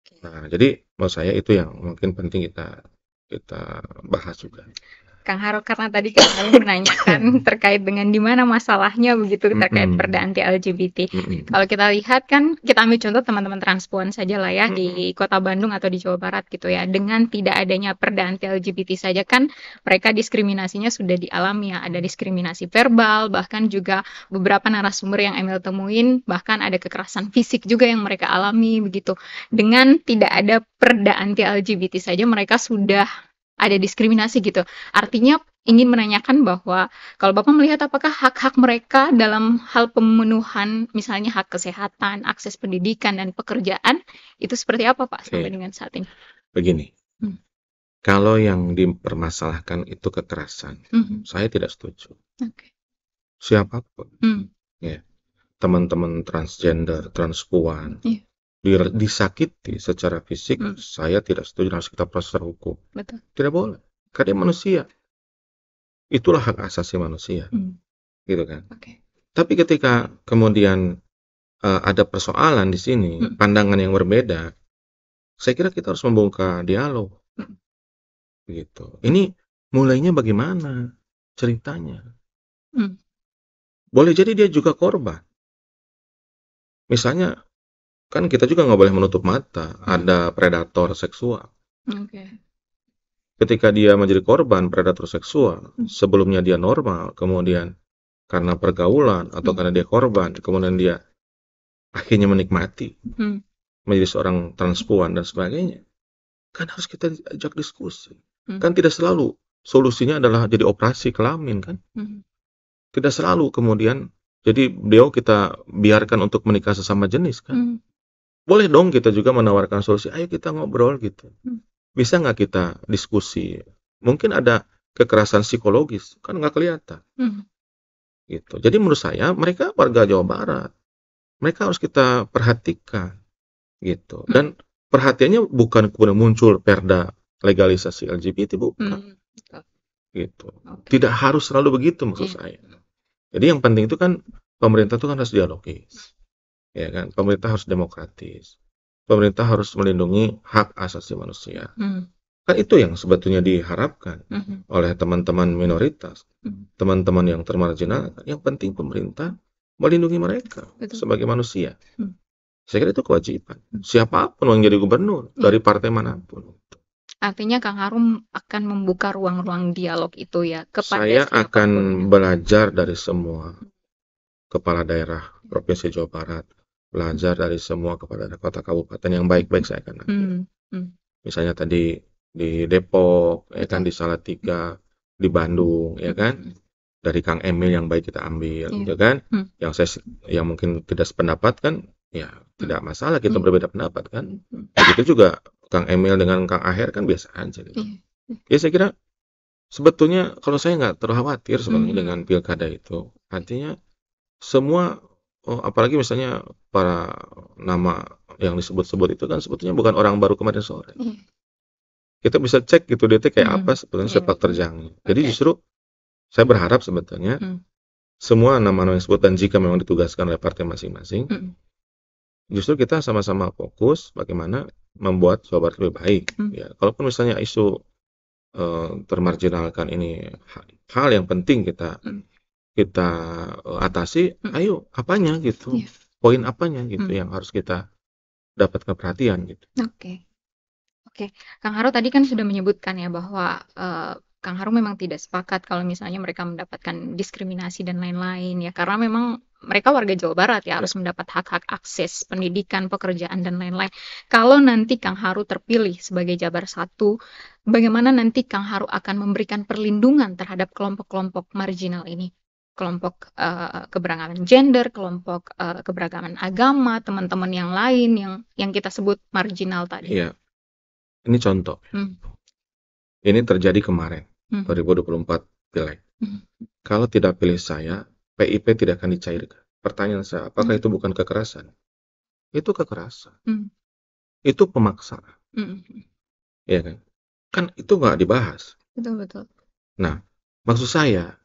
Okay. Nah, jadi menurut saya itu yang mungkin penting kita kita bahas juga. Kang Haro karena tadi kang Haro menanyakan terkait dengan di mana masalahnya begitu terkait mm -hmm. perda anti LGBT. Mm -hmm. Kalau kita lihat kan kita ambil contoh teman-teman transpuan saja lah ya mm -hmm. di Kota Bandung atau di Jawa Barat gitu ya. Dengan tidak adanya perda anti LGBT saja kan mereka diskriminasinya sudah dialami ya. Ada diskriminasi verbal, bahkan juga beberapa narasumber yang Emil temuin bahkan ada kekerasan fisik juga yang mereka alami begitu. Dengan tidak ada perda anti LGBT saja mereka sudah ada diskriminasi gitu. Artinya ingin menanyakan bahwa kalau Bapak melihat apakah hak-hak mereka dalam hal pemenuhan misalnya hak kesehatan, akses pendidikan dan pekerjaan itu seperti apa Pak sampai okay. dengan saat ini? Begini. Hmm. Kalau yang dipermasalahkan itu kekerasan, hmm. saya tidak setuju. Okay. Siapapun. Hmm. Ya. Teman-teman transgender, transpuan. Yeah disakiti secara fisik, hmm. saya tidak setuju harus kita proses hukum. Betul. Tidak boleh. Karena manusia. Itulah hak asasi manusia. Hmm. Gitu kan. Okay. Tapi ketika kemudian uh, ada persoalan di sini, hmm. pandangan yang berbeda, saya kira kita harus membuka dialog. Hmm. Gitu. Ini mulainya bagaimana ceritanya? Hmm. Boleh jadi dia juga korban. Misalnya kan kita juga nggak boleh menutup mata ada predator seksual. Okay. Ketika dia menjadi korban predator seksual, hmm. sebelumnya dia normal, kemudian karena pergaulan atau hmm. karena dia korban, kemudian dia akhirnya menikmati hmm. menjadi seorang transpuan dan sebagainya, kan harus kita ajak diskusi. Kan tidak selalu solusinya adalah jadi operasi kelamin kan, hmm. tidak selalu kemudian jadi beliau kita biarkan untuk menikah sesama jenis kan. Hmm boleh dong kita juga menawarkan solusi ayo kita ngobrol gitu hmm. bisa nggak kita diskusi mungkin ada kekerasan psikologis kan nggak kelihatan hmm. gitu jadi menurut saya mereka warga Jawa Barat mereka harus kita perhatikan gitu hmm. dan perhatiannya bukan kemudian muncul perda legalisasi LGBT bukan hmm. gitu okay. tidak harus selalu begitu maksud yeah. saya jadi yang penting itu kan pemerintah itu kan harus dialogis ya kan pemerintah harus demokratis pemerintah harus melindungi hak asasi manusia hmm. kan itu yang sebetulnya diharapkan hmm. oleh teman-teman minoritas hmm. teman-teman hmm. yang termarginal yang penting pemerintah melindungi mereka Betul. sebagai manusia hmm. saya kira itu kewajiban hmm. siapapun yang jadi gubernur hmm. dari partai manapun Artinya Kang Harum akan membuka ruang-ruang dialog itu ya kepada Saya akan ya. belajar dari semua kepala daerah Provinsi Jawa Barat belajar dari semua kepada kota kabupaten yang baik-baik saya akan Hmm. Hmm. Misalnya tadi di Depok, ya kan di Salatiga, di Bandung, ya hmm. kan dari Kang Emil yang baik kita ambil, hmm. ya kan? Hmm. Yang saya yang mungkin tidak sependapat kan, ya tidak masalah kita hmm. berbeda pendapat kan. Hmm. Begitu hmm. ya juga Kang Emil dengan Kang Aher kan biasa aja. Gitu. Iya, iya. Ya saya kira sebetulnya kalau saya nggak terlalu khawatir sebenarnya hmm. dengan pilkada itu, artinya semua oh, apalagi misalnya para nama yang disebut-sebut itu kan sebetulnya bukan orang baru kemarin sore. Mm. Kita bisa cek gitu dia kayak mm. apa sebetulnya yeah. sepak terjangnya. Jadi justru saya berharap sebetulnya mm. semua nama-nama yang disebut dan jika memang ditugaskan oleh partai masing-masing, mm. justru kita sama-sama fokus bagaimana membuat Jawa Barat lebih baik. Mm. Ya, kalaupun misalnya isu uh, eh, termarginalkan ini hal, hal yang penting kita mm kita eh, atasi, hmm. ayo apanya gitu, yes. poin apanya gitu hmm. yang harus kita dapatkan perhatian gitu. Oke. Oke, Kang Haru tadi kan sudah menyebutkan ya bahwa, uh, Kang Haru memang tidak sepakat kalau misalnya mereka mendapatkan diskriminasi dan lain-lain ya, karena memang mereka warga Jawa Barat ya, harus mendapat hak-hak akses pendidikan, pekerjaan, dan lain-lain. Kalau nanti Kang Haru terpilih sebagai Jabar satu bagaimana nanti Kang Haru akan memberikan perlindungan terhadap kelompok-kelompok marginal ini? kelompok uh, keberagaman gender, kelompok uh, keberagaman agama, teman-teman yang lain yang yang kita sebut marginal tadi. Iya. Ini contoh. Hmm. Ini terjadi kemarin hmm. 2024 pileg. Hmm. Kalau tidak pilih saya, PIP tidak akan dicairkan. Pertanyaan saya, apakah hmm. itu bukan kekerasan? Itu kekerasan. Hmm. Itu pemaksaan. Hmm. Iya kan? Kan itu nggak dibahas. Betul betul. Nah, maksud saya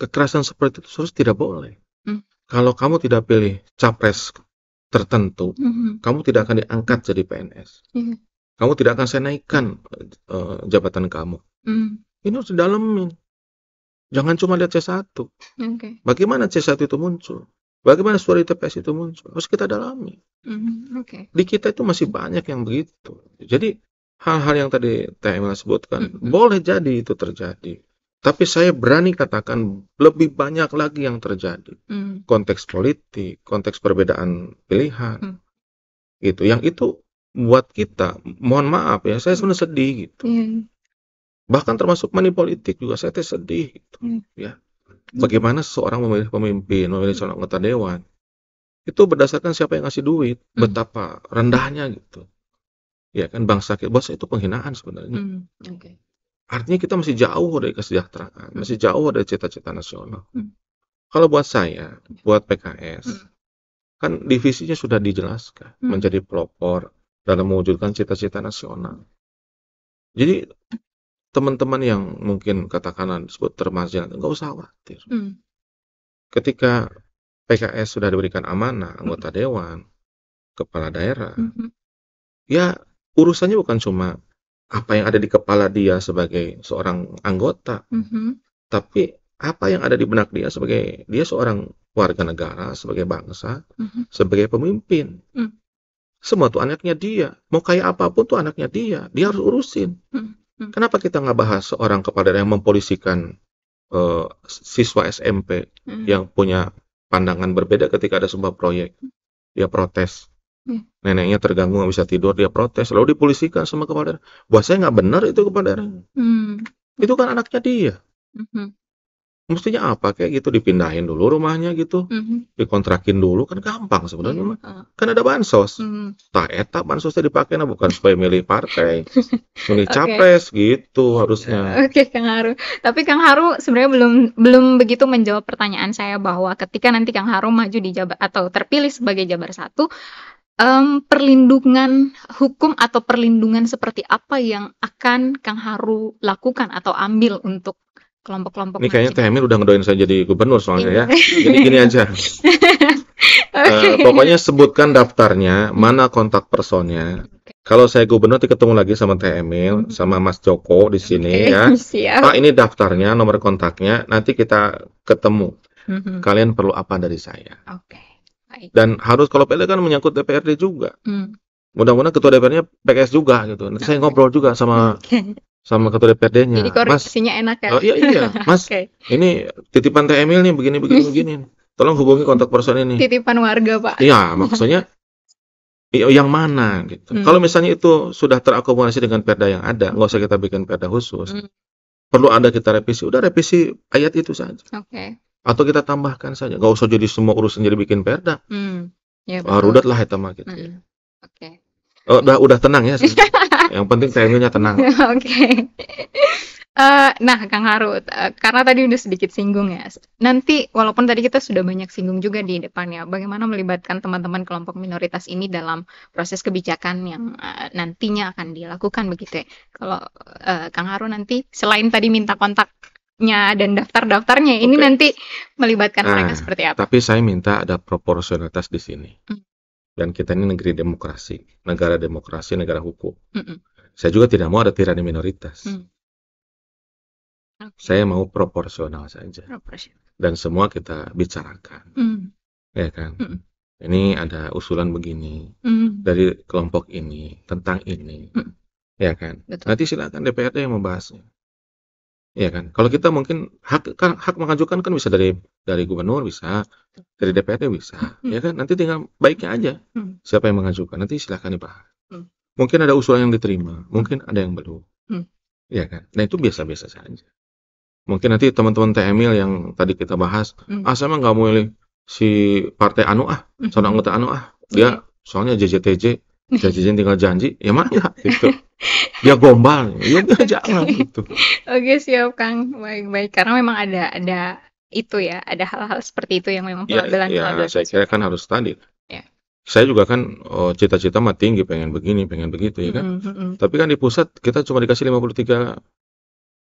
kekerasan seperti itu terus tidak boleh. Mm. Kalau kamu tidak pilih capres tertentu, mm -hmm. kamu tidak akan diangkat jadi PNS. Mm. Iya. Kamu tidak akan saya naikkan uh, jabatan kamu. Mm. Ini harus didalemin. Jangan cuma lihat C1. Okay. Bagaimana C1 itu muncul? Bagaimana suara TPS itu muncul? Harus kita dalami. Mm, okay. Di kita itu masih banyak yang begitu. Jadi hal-hal yang tadi TML sebutkan mm -hmm. boleh jadi itu terjadi. Tapi saya berani katakan lebih banyak lagi yang terjadi. Mm. Konteks politik, konteks perbedaan pilihan. Mm. Gitu. Yang itu buat kita, mohon maaf ya, saya sebenarnya sedih gitu. Mm. Bahkan termasuk money politik juga saya sedih gitu mm. ya. Bagaimana seorang memilih pemimpin, memilih hmm. seorang anggota dewan? Itu berdasarkan siapa yang ngasih duit, mm. betapa rendahnya gitu. Ya kan bangsa kita, bos itu penghinaan sebenarnya. Mm. Okay Artinya kita masih jauh dari kesejahteraan, hmm. masih jauh dari cita-cita nasional. Hmm. Kalau buat saya, hmm. buat PKS, hmm. kan divisinya sudah dijelaskan hmm. menjadi pelopor dalam mewujudkan cita-cita nasional. Jadi teman-teman yang mungkin katakanlah disebut termarginal, nggak usah khawatir. Hmm. Ketika PKS sudah diberikan amanah hmm. anggota dewan, kepala daerah, hmm. ya urusannya bukan cuma apa yang ada di kepala dia sebagai seorang anggota, mm -hmm. tapi apa yang ada di benak dia sebagai dia seorang warga negara, sebagai bangsa, mm -hmm. sebagai pemimpin. Mm. Semua tuh anaknya dia. Mau kayak apapun tuh anaknya dia. Dia harus urusin. Mm -hmm. Kenapa kita nggak bahas seorang kepala daerah yang mempolisikan uh, siswa SMP mm -hmm. yang punya pandangan berbeda ketika ada sebuah proyek? Mm. Dia protes. Iya. Neneknya terganggu nggak bisa tidur, dia protes, lalu dipolisikan sama kepala daerah. Buat saya nggak benar itu kepala daerah. Hmm. Itu kan anaknya dia. Mm-hmm. Mestinya apa kayak gitu dipindahin dulu rumahnya gitu, hmm dikontrakin dulu kan gampang sebenarnya hmm Kan ada bansos. Mm-hmm. Tak nah, etap bansosnya dipakai nah bukan supaya milih partai, milih okay. gitu harusnya. Oke okay, Kang Haru. Tapi Kang Haru sebenarnya belum belum begitu menjawab pertanyaan saya bahwa ketika nanti Kang Haru maju di jabat atau terpilih sebagai Jabar satu um, perlindungan hukum atau perlindungan seperti apa yang akan Kang Haru lakukan atau ambil untuk kelompok-kelompok Ini kayaknya Teh Emil udah ngedoin saya jadi gubernur soalnya ya. Iya. Jadi gini aja. Eh, okay. uh, pokoknya sebutkan daftarnya, mana kontak personnya. Kalau saya gubernur nanti ketemu lagi sama Teh Emil, hmm. sama Mas Joko di sini ya. siap. Pak, ini daftarnya, nomor kontaknya, nanti kita ketemu. Hmm. Kalian perlu apa dari saya? Oke. Dan harus kalau PLT kan menyangkut DPRD juga. Hmm. Mudah-mudahan ketua DPR-nya PKS juga gitu. Nanti okay. saya ngobrol juga sama sama ketua DPRD-nya. Jadi koreksinya enak ya. Oh, iya iya, Mas. okay. Ini titipan Teh Emil nih begini begini begini. Tolong hubungi kontak person ini. Titipan warga, Pak. Iya, maksudnya oh, yang mana gitu. Hmm. Kalau misalnya itu sudah terakomodasi dengan perda yang ada, nggak usah kita bikin perda khusus. Hmm. Perlu ada kita revisi. Udah revisi ayat itu saja. Oke. Okay atau kita tambahkan saja nggak usah jadi semua urusan jadi bikin perda hmm. ya, lah itu mah gitu hmm. oke okay. oh, udah udah tenang ya yang penting tni tenang oke okay. uh, eh, nah Kang Harut uh, karena tadi udah sedikit singgung ya nanti walaupun tadi kita sudah banyak singgung juga di depannya bagaimana melibatkan teman-teman kelompok minoritas ini dalam proses kebijakan yang uh, nantinya akan dilakukan begitu ya kalau uh, Kang Harut nanti selain tadi minta kontak nya dan daftar-daftarnya ini nanti melibatkan nah, mereka seperti apa? Tapi saya minta ada proporsionalitas di sini. Mm. Dan kita ini negeri demokrasi, negara demokrasi, negara hukum. Mm -mm. Saya juga tidak mau ada tirani minoritas. Mm. Okay. Saya mau proporsional saja. Proporsional. Dan semua kita bicarakan, mm. ya kan? Mm. Ini ada usulan begini mm. dari kelompok ini tentang ini, mm. ya kan? Betul. Nanti silakan DPRD yang membahasnya. Iya kan? Kalau kita mungkin hak kan hak mengajukan kan bisa dari dari gubernur bisa, dari DPRD bisa, hmm. ya kan? Nanti tinggal baiknya aja hmm. siapa yang mengajukan. Nanti silahkan dibahas. Hmm. Mungkin ada usulan yang diterima, mungkin ada yang belum, hmm. Iya kan? Nah itu biasa-biasa saja. Mungkin nanti teman-teman TMIL yang tadi kita bahas, hmm. ah sama nggak mau si partai Anu ah, hmm. anggota Anu ah, dia hmm. soalnya JJTJ janji-janji tinggal janji ya mana ya gitu dia gombal ya jangan gitu oke siap kang baik baik karena memang ada ada itu ya ada hal-hal seperti itu yang memang pelabelan ya, pelabelan ya, saya kira kan harus tadi ya. saya juga kan oh, cita-cita mah tinggi pengen begini pengen begitu ya kan mm -hmm. tapi kan di pusat kita cuma dikasih 53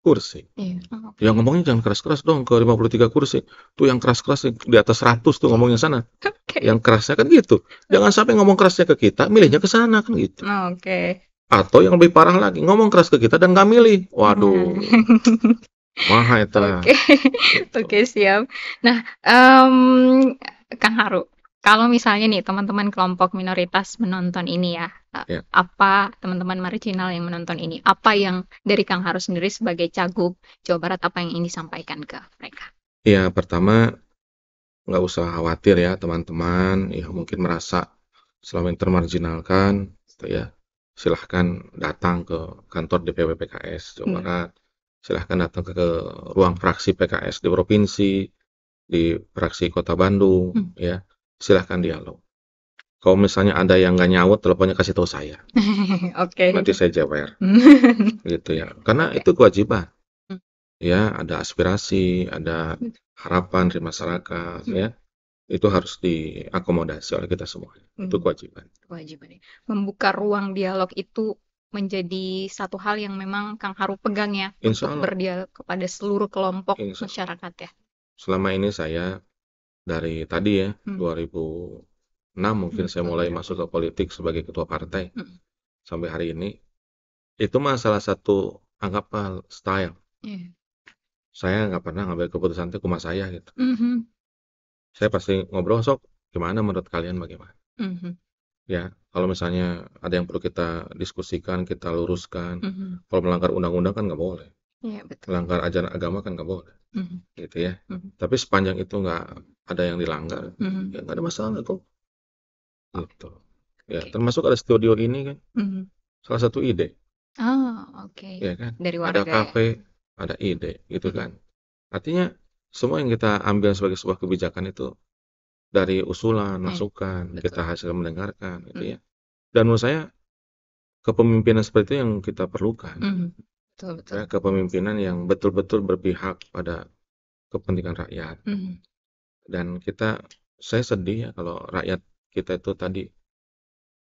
kursi. Iya. Yang ngomongnya jangan keras-keras dong ke 53 kursi. Tuh yang keras-keras di atas 100 tuh ngomongnya sana. Okay. Yang kerasnya kan gitu. Jangan sampai ngomong kerasnya ke kita, milihnya ke sana kan gitu. Oke. Okay. Atau yang lebih parah lagi, ngomong keras ke kita dan nggak milih. Waduh. Hmm. Iya. Maha itu. Oke. Okay. okay, siap. Nah, um, Kang Haru, kalau misalnya nih teman-teman kelompok minoritas menonton ini ya, yeah. Ya. apa teman-teman marginal yang menonton ini, apa yang dari Kang Harus sendiri sebagai cagup Jawa Barat apa yang ini sampaikan ke mereka? Ya pertama nggak usah khawatir ya teman-teman, ya mungkin merasa selama ini termarginalkan, gitu ya, silahkan datang ke kantor DPW PKS Jawa hmm. Barat, silahkan datang ke, ke ruang fraksi PKS di provinsi, di fraksi Kota Bandung, hmm. ya silahkan dialog. Kalau misalnya ada yang nggak nyawut, teleponnya kasih tahu saya. Oke. Okay. Nanti saya jawab. gitu ya. Karena okay. itu kewajiban. Hmm. Ya, ada aspirasi, ada harapan dari masyarakat, hmm. ya itu harus diakomodasi oleh kita semua. Hmm. Itu kewajiban. Kewajiban. Ya. Membuka ruang dialog itu menjadi satu hal yang memang Kang Haru pegang ya Insya Allah. untuk berdialog kepada seluruh kelompok Insya masyarakat ya. Selama ini saya dari tadi ya, hmm. 2006 mungkin hmm. saya mulai hmm. masuk ke politik sebagai ketua partai, hmm. sampai hari ini. Itu mah salah satu anggapan style. Iya. Saya nggak pernah ngambil keputusan itu cuma saya gitu. hmm. Saya pasti ngobrol, "Sok, gimana menurut kalian bagaimana?" hmm. Ya, kalau misalnya ada yang perlu kita diskusikan, kita luruskan, hmm. kalau melanggar undang-undang kan nggak boleh. Iya, betul. Melanggar ajaran agama kan nggak boleh. Mm-hmm. Gitu ya. Mm-hmm. Tapi sepanjang itu nggak ada yang dilanggar, mm-hmm. ya nggak ada masalah kok. Gitu. Ya, termasuk ada studio ini kan, Mm-hmm. salah satu ide. Oh, oke. Ya kan? Dari warga Ada ya. kafe, ada ide, gitu mm-hmm. kan. Artinya semua yang kita ambil sebagai sebuah kebijakan itu dari usulan, eh, masukan, eh, kita hasil mendengarkan, gitu mm-hmm. ya. Dan menurut saya kepemimpinan seperti itu yang kita perlukan. Mm-hmm betul betul ya, kepemimpinan yang betul-betul berpihak pada kepentingan rakyat mm -hmm. dan kita saya sedih ya kalau rakyat kita itu tadi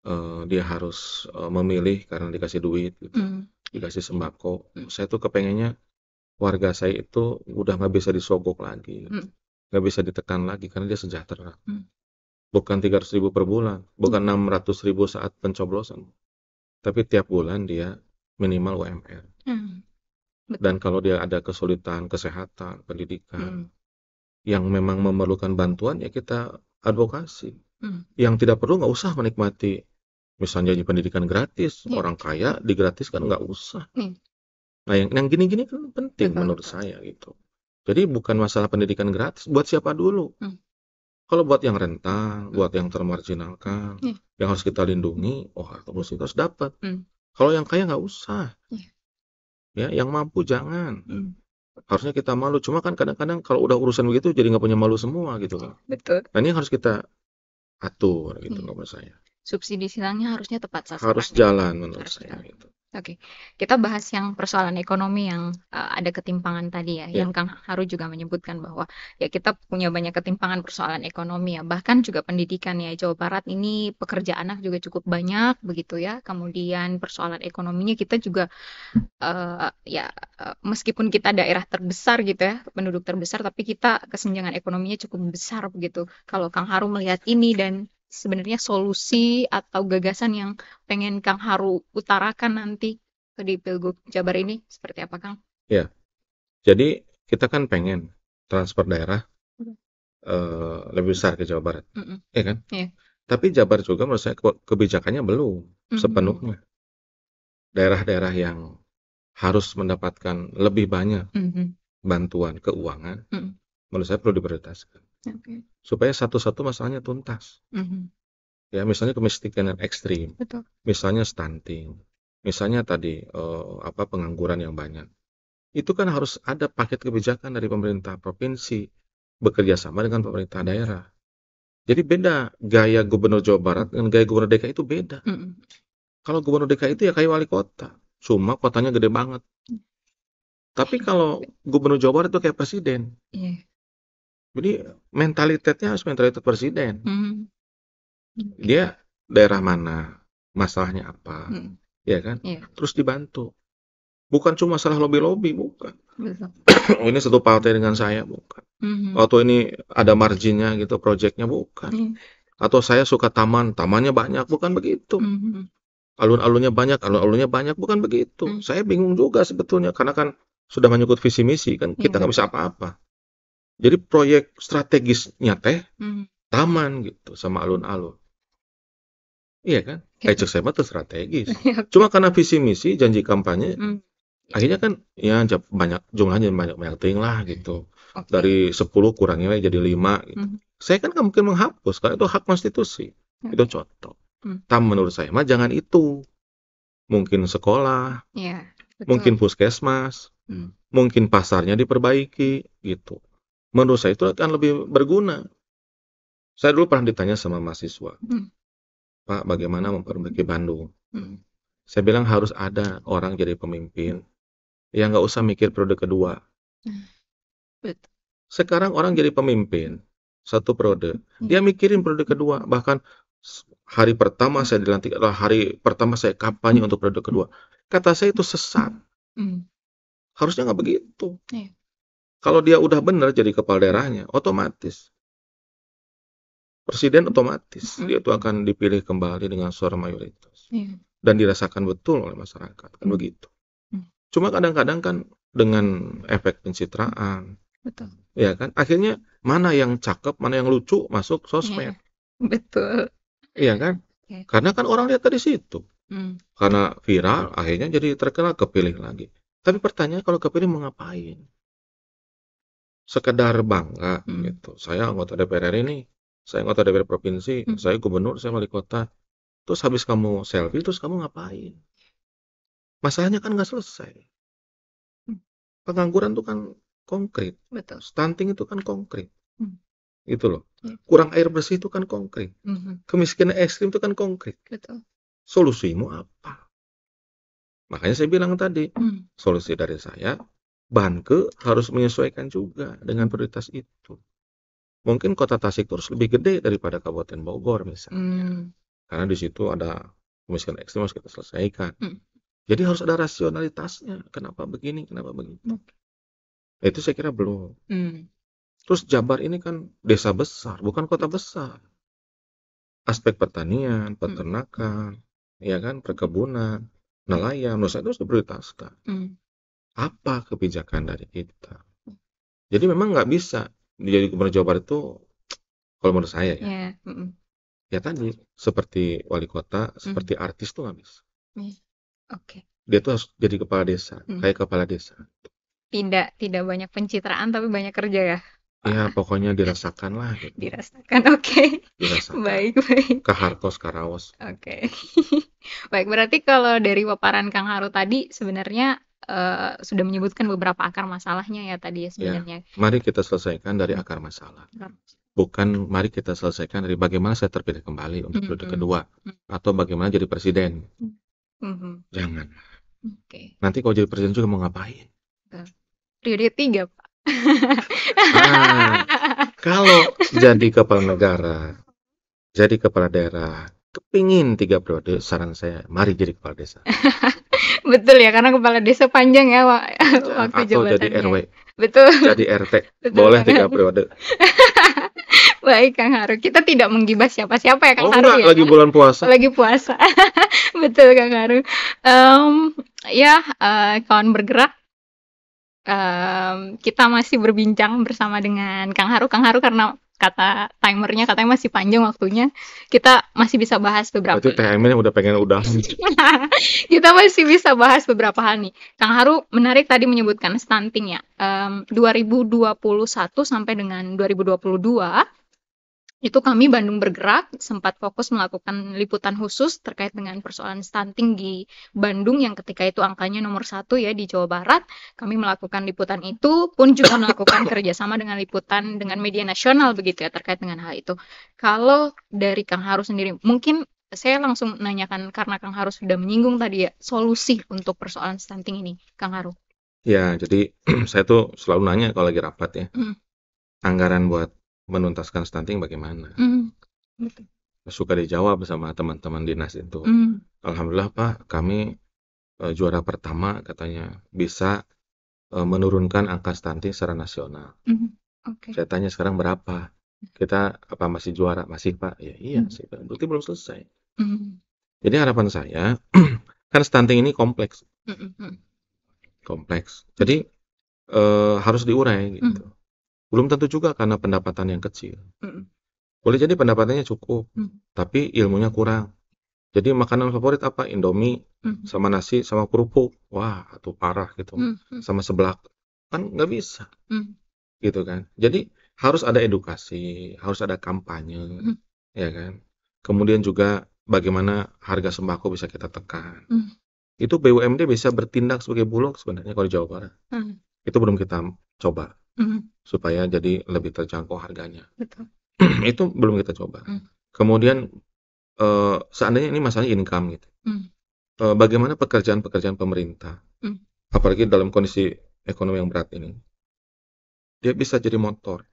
uh, dia harus uh, memilih karena dikasih duit gitu. Mm. dikasih sembako mm. saya tuh kepengennya warga saya itu udah nggak bisa disogok lagi hmm. nggak mm. Gak bisa ditekan lagi karena dia sejahtera mm. bukan 300 ribu per bulan bukan mm. 600 ribu saat pencoblosan tapi tiap bulan dia minimal UMR Hmm, Dan kalau dia ada kesulitan kesehatan, pendidikan, hmm. yang memang memerlukan bantuan ya kita advokasi. Hmm. Yang tidak perlu nggak usah menikmati, misalnya di pendidikan gratis, yeah. orang kaya digratiskan nggak usah. Yeah. Nah yang gini-gini kan penting Betul menurut saya gitu. Jadi bukan masalah pendidikan gratis, buat siapa dulu? Hmm. Kalau buat yang rentan, hmm. buat yang termarginalkan, yeah. yang harus kita lindungi, oh harus kita harus dapat. Hmm. Kalau yang kaya nggak usah. Yeah ya yang mampu jangan hmm. harusnya kita malu cuma kan kadang-kadang kalau udah urusan begitu jadi nggak punya malu semua gitu kan betul nah ini harus kita atur gitu hmm. menurut saya subsidi silangnya harusnya tepat sasaran harus ya. jalan menurut harus saya jalan. gitu Oke, kita bahas yang persoalan ekonomi yang uh, ada ketimpangan tadi ya, yeah. yang Kang Haru juga menyebutkan bahwa ya kita punya banyak ketimpangan persoalan ekonomi ya, bahkan juga pendidikan ya Jawa Barat ini pekerja anak juga cukup banyak begitu ya, kemudian persoalan ekonominya kita juga uh, ya eh, meskipun kita daerah terbesar gitu ya, penduduk terbesar, tapi kita kesenjangan ekonominya cukup besar begitu. Kalau Kang Haru melihat ini dan sebenarnya solusi atau gagasan yang pengen Kang Haru utarakan nanti di Pilgub Jabar ini seperti apa Kang? Ya, jadi kita kan pengen transfer daerah uh, lebih besar ke Jawa Barat, mm -mm. ya kan? Yeah. Tapi Jabar juga menurut saya kebijakannya belum mm -hmm. sepenuhnya. Daerah-daerah yang harus mendapatkan lebih banyak mm -hmm. bantuan keuangan, mm -hmm. menurut saya perlu diprioritaskan. Okay. Supaya satu-satu masalahnya tuntas. Mm -hmm. Ya, misalnya kemiskinan yang ekstrim, Betul. misalnya stunting, misalnya tadi uh, apa pengangguran yang banyak. Itu kan harus ada paket kebijakan dari pemerintah provinsi bekerja sama dengan pemerintah daerah. Jadi beda gaya gubernur Jawa Barat dengan gaya gubernur DKI itu beda. Mm -hmm. Kalau gubernur DKI itu ya kayak wali kota, cuma kotanya gede banget. Mm. Tapi kalau gubernur Jawa Barat itu kayak presiden. Yeah. Jadi mentalitasnya harus mentalitas presiden. Hmm. Dia daerah mana, masalahnya apa, hmm. ya kan? Yeah. Terus dibantu. Bukan cuma masalah lobby-lobby, bukan. Betul. Oh, ini satu partai dengan saya, bukan. Mm -hmm. Atau ini ada marginnya gitu, proyeknya bukan. Mm. Atau saya suka taman, tamannya banyak, bukan begitu. Mm -hmm. Alun-alunnya banyak, alun-alunnya banyak, bukan begitu. Mm. Saya bingung juga sebetulnya karena kan sudah menyukut visi misi kan, kita iya. nggak yeah. bisa apa-apa jadi proyek strategisnya teh hmm. taman gitu sama alun-alun. Iya kan? Ejek saya itu strategis. Cuma karena visi misi janji kampanye hmm. akhirnya kan ya banyak jumlahnya banyak banyak ting lah gitu. Okay. Dari 10 kurangnya jadi lima. gitu. Hmm. Saya kan nggak mungkin menghapus karena itu hak konstitusi. hmm. Itu contoh. Hmm. menurut saya mah jangan itu. Mungkin sekolah. Yeah, iya, Mungkin puskesmas. Hmm. Mungkin pasarnya diperbaiki gitu menurut saya itu akan lebih berguna. Saya dulu pernah ditanya sama mahasiswa, hmm. Pak, bagaimana memperbaiki Bandung? Hmm. Saya bilang harus ada orang jadi pemimpin yang nggak usah mikir periode kedua. Hmm. Sekarang orang jadi pemimpin satu periode, hmm. dia mikirin periode kedua. Bahkan hari pertama saya dilantik adalah hari pertama saya kampanye hmm. untuk periode kedua. Kata saya itu sesat. Harusnya nggak begitu. Yeah. Kalau dia udah benar jadi kepala daerahnya, otomatis presiden otomatis hmm. dia itu akan dipilih kembali dengan suara mayoritas yeah. dan dirasakan betul oleh masyarakat kan hmm. begitu. Hmm. Cuma kadang-kadang kan dengan efek pencitraan, betul. ya kan akhirnya mana yang cakep, mana yang lucu masuk sosmed. Yeah. Betul. Iya kan? Yeah. Karena kan orang lihat dari situ. Hmm. Karena viral akhirnya jadi terkenal kepilih lagi. Tapi pertanyaan kalau kepilih mau ngapain? sekedar bangga hmm. gitu. Saya anggota DPR RI ini, saya anggota DPR provinsi, hmm. saya gubernur, saya wali kota. Terus habis kamu selfie, terus kamu ngapain? Masalahnya kan nggak selesai. Hmm. Pengangguran itu kan konkret, Betul. stunting itu kan konkret, hmm. gitu loh. Hmm. Kurang air bersih itu kan konkret, hmm. kemiskinan ekstrim itu kan konkret. Betul. Solusimu apa? Makanya saya bilang tadi, hmm. solusi dari saya Banke harus menyesuaikan juga dengan prioritas itu. Mungkin kota Tasik terus lebih gede daripada Kabupaten Bogor misalnya. Hmm. Karena di situ ada kemiskinan ekstrim harus kita selesaikan. Hmm. Jadi harus ada rasionalitasnya. Kenapa begini, kenapa begitu. Okay. Hmm. Nah, itu saya kira belum. Hmm. Terus Jabar ini kan desa besar, bukan kota besar. Aspek pertanian, hmm. peternakan, hmm. ya kan, perkebunan, nelayan, nusa itu harus diprioritaskan. Hmm apa kebijakan dari kita. Jadi memang nggak bisa menjadi gubernur Jawa Barat itu kalau menurut saya ya. Yeah. Mm hmm Ya tadi seperti wali kota, seperti mm. artis tuh nggak bisa. Yeah. Oke. Okay. Dia tuh harus jadi kepala desa, mm. kayak kepala desa. Tidak tidak banyak pencitraan tapi banyak kerja ya. Ya, pokoknya dirasakan lah. Gitu. Dirasakan, oke. Okay. Baik, baik. Ke Harkos, Karawas. Oke. Okay. baik, berarti kalau dari paparan Kang Haru tadi, sebenarnya Eh, sudah menyebutkan beberapa akar masalahnya ya tadi ya, ya sebenarnya. Ya, mari kita selesaikan dari akar masalah. Bukan mari kita selesaikan dari bagaimana saya terpilih kembali untuk periode mm -hmm. kedua atau bagaimana jadi presiden. Mm -hmm. Jangan. Okay. Nanti kalau jadi presiden juga mau ngapain? Periode tiga pak. nah, kalau jadi kepala negara, jadi kepala daerah, kepingin tiga periode, saran saya, mari jadi kepala desa. Betul ya, karena kepala desa panjang ya iya, waktu waktu Atau jadi ya. RW. Betul. Jadi RT. Betul Boleh tiga periode. Baik Kang Haru, kita tidak menggibas siapa-siapa ya Kang oh, Haru enggak, ya. lagi bulan puasa. Lagi puasa. Betul Kang Haru. Um, ya, uh, kawan bergerak um, kita masih berbincang bersama dengan Kang Haru. Kang Haru karena kata timernya katanya masih panjang waktunya kita masih bisa bahas beberapa itu timernya udah pengen udah kita masih bisa bahas beberapa hal nih Kang Haru menarik tadi menyebutkan stunting ya um, 2021 sampai dengan 2022 itu kami Bandung Bergerak sempat fokus melakukan liputan khusus terkait dengan persoalan stunting di Bandung yang ketika itu angkanya nomor satu ya di Jawa Barat. Kami melakukan liputan itu pun juga melakukan kerjasama dengan liputan dengan media nasional begitu ya terkait dengan hal itu. Kalau dari Kang Haru sendiri, mungkin saya langsung nanyakan karena Kang Haru sudah menyinggung tadi ya solusi untuk persoalan stunting ini, Kang Haru. Ya, jadi saya tuh selalu nanya kalau lagi rapat ya. hmm. Anggaran buat Menuntaskan stunting bagaimana? Mm. betul. Suka dijawab sama teman-teman dinas itu, Mm. "Alhamdulillah Pak, kami, uh, juara pertama," katanya, "bisa, uh, menurunkan angka stunting secara nasional." Mm. oke. Saya tanya, "Sekarang berapa?" "Kita apa masih juara?" "Masih Pak." "Ya iya," mm. sih. "berarti belum selesai." Mm. Jadi harapan saya, kan stunting ini kompleks mm -mm. kompleks. Jadi, uh, harus diurai, hmm. gitu. gitu. Belum tentu juga karena pendapatan yang kecil. Mm. Boleh jadi pendapatannya cukup, mm. tapi ilmunya kurang. Jadi makanan favorit apa? Indomie, mm. sama nasi, sama kerupuk. Wah, atau parah gitu. Mm, mm. Sama seblak. Kan nggak bisa. Mm. Gitu kan. Jadi harus ada edukasi, harus ada kampanye, mm. ya kan. Kemudian juga bagaimana harga sembako bisa kita tekan. Mm. Itu BUMD bisa bertindak sebagai bulog sebenarnya kalau di Jawa Barat. Mm. Itu belum kita coba. Mm-hmm. Supaya jadi lebih terjangkau harganya. Betul. itu belum kita coba. Mm. Kemudian uh, seandainya ini masalah income gitu. Mm. Uh, bagaimana pekerjaan-pekerjaan pemerintah, mm. apalagi dalam kondisi ekonomi yang berat ini, dia bisa jadi motor,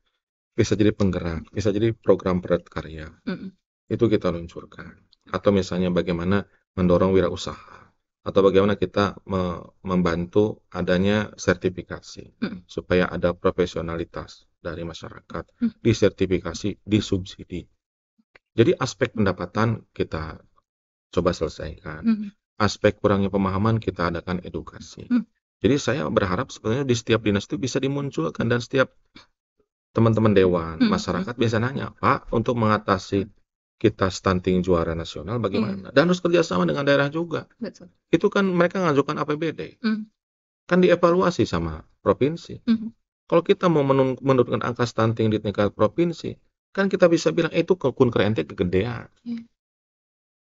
bisa jadi penggerak, bisa jadi program berat karya. Mm. Itu kita luncurkan. Atau misalnya bagaimana mendorong wirausaha atau bagaimana kita me membantu adanya sertifikasi hmm. supaya ada profesionalitas dari masyarakat hmm. disertifikasi disubsidi jadi aspek pendapatan kita coba selesaikan hmm. aspek kurangnya pemahaman kita adakan edukasi hmm. jadi saya berharap sebenarnya di setiap dinas itu bisa dimunculkan dan setiap teman-teman dewan hmm. masyarakat hmm. nanya pak untuk mengatasi kita stunting juara nasional bagaimana? Mm. Dan harus kerjasama dengan daerah juga. Betul. Itu kan mereka ngajukan APBD, mm. kan dievaluasi sama provinsi. Mm. Kalau kita mau menurunkan angka stunting di tingkat provinsi, kan kita bisa bilang eh, itu ke ente kegedean. Yeah.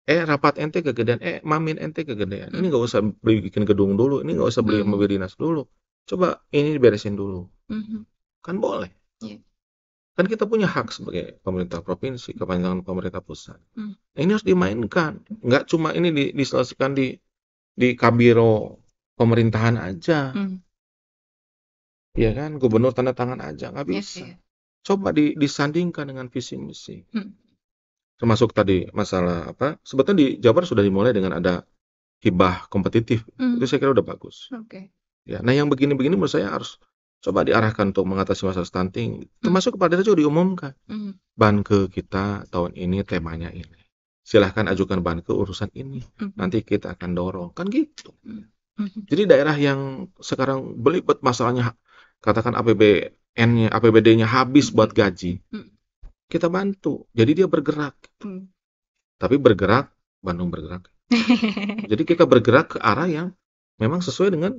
Eh rapat ente kegedean, eh mamin ente kegedean. Mm. Ini hmm. nggak usah bikin gedung dulu, ini nggak usah beli mm. mobil dinas dulu. Coba ini diberesin dulu, mm -hmm. kan boleh. Yeah. Kan kita punya hak sebagai pemerintah provinsi, kepanjangan pemerintah pusat. Hmm. Nah, ini harus dimainkan. Nggak cuma ini di, diselesaikan di di kabiro pemerintahan aja. Hmm. Ya kan, gubernur tanda tangan aja nggak iya bisa. Yes, yes. Coba di, disandingkan dengan visi misi. Hmm. Termasuk tadi masalah apa? Sebetulnya di Jabar sudah dimulai dengan ada hibah kompetitif. Hmm. Itu saya kira udah bagus. Okay. Ya, nah yang begini-begini menurut saya harus coba diarahkan untuk mengatasi masalah stunting hmm. termasuk kepada juga diumumkan mm. banke kita tahun ini temanya ini silahkan ajukan banke urusan ini hmm. nanti kita akan dorong kan gitu hmm. jadi daerah yang sekarang belibet masalahnya katakan APBN-nya APBD-nya habis buat gaji kita bantu jadi dia bergerak tapi bergerak Bandung bergerak jadi kita bergerak ke arah yang memang sesuai dengan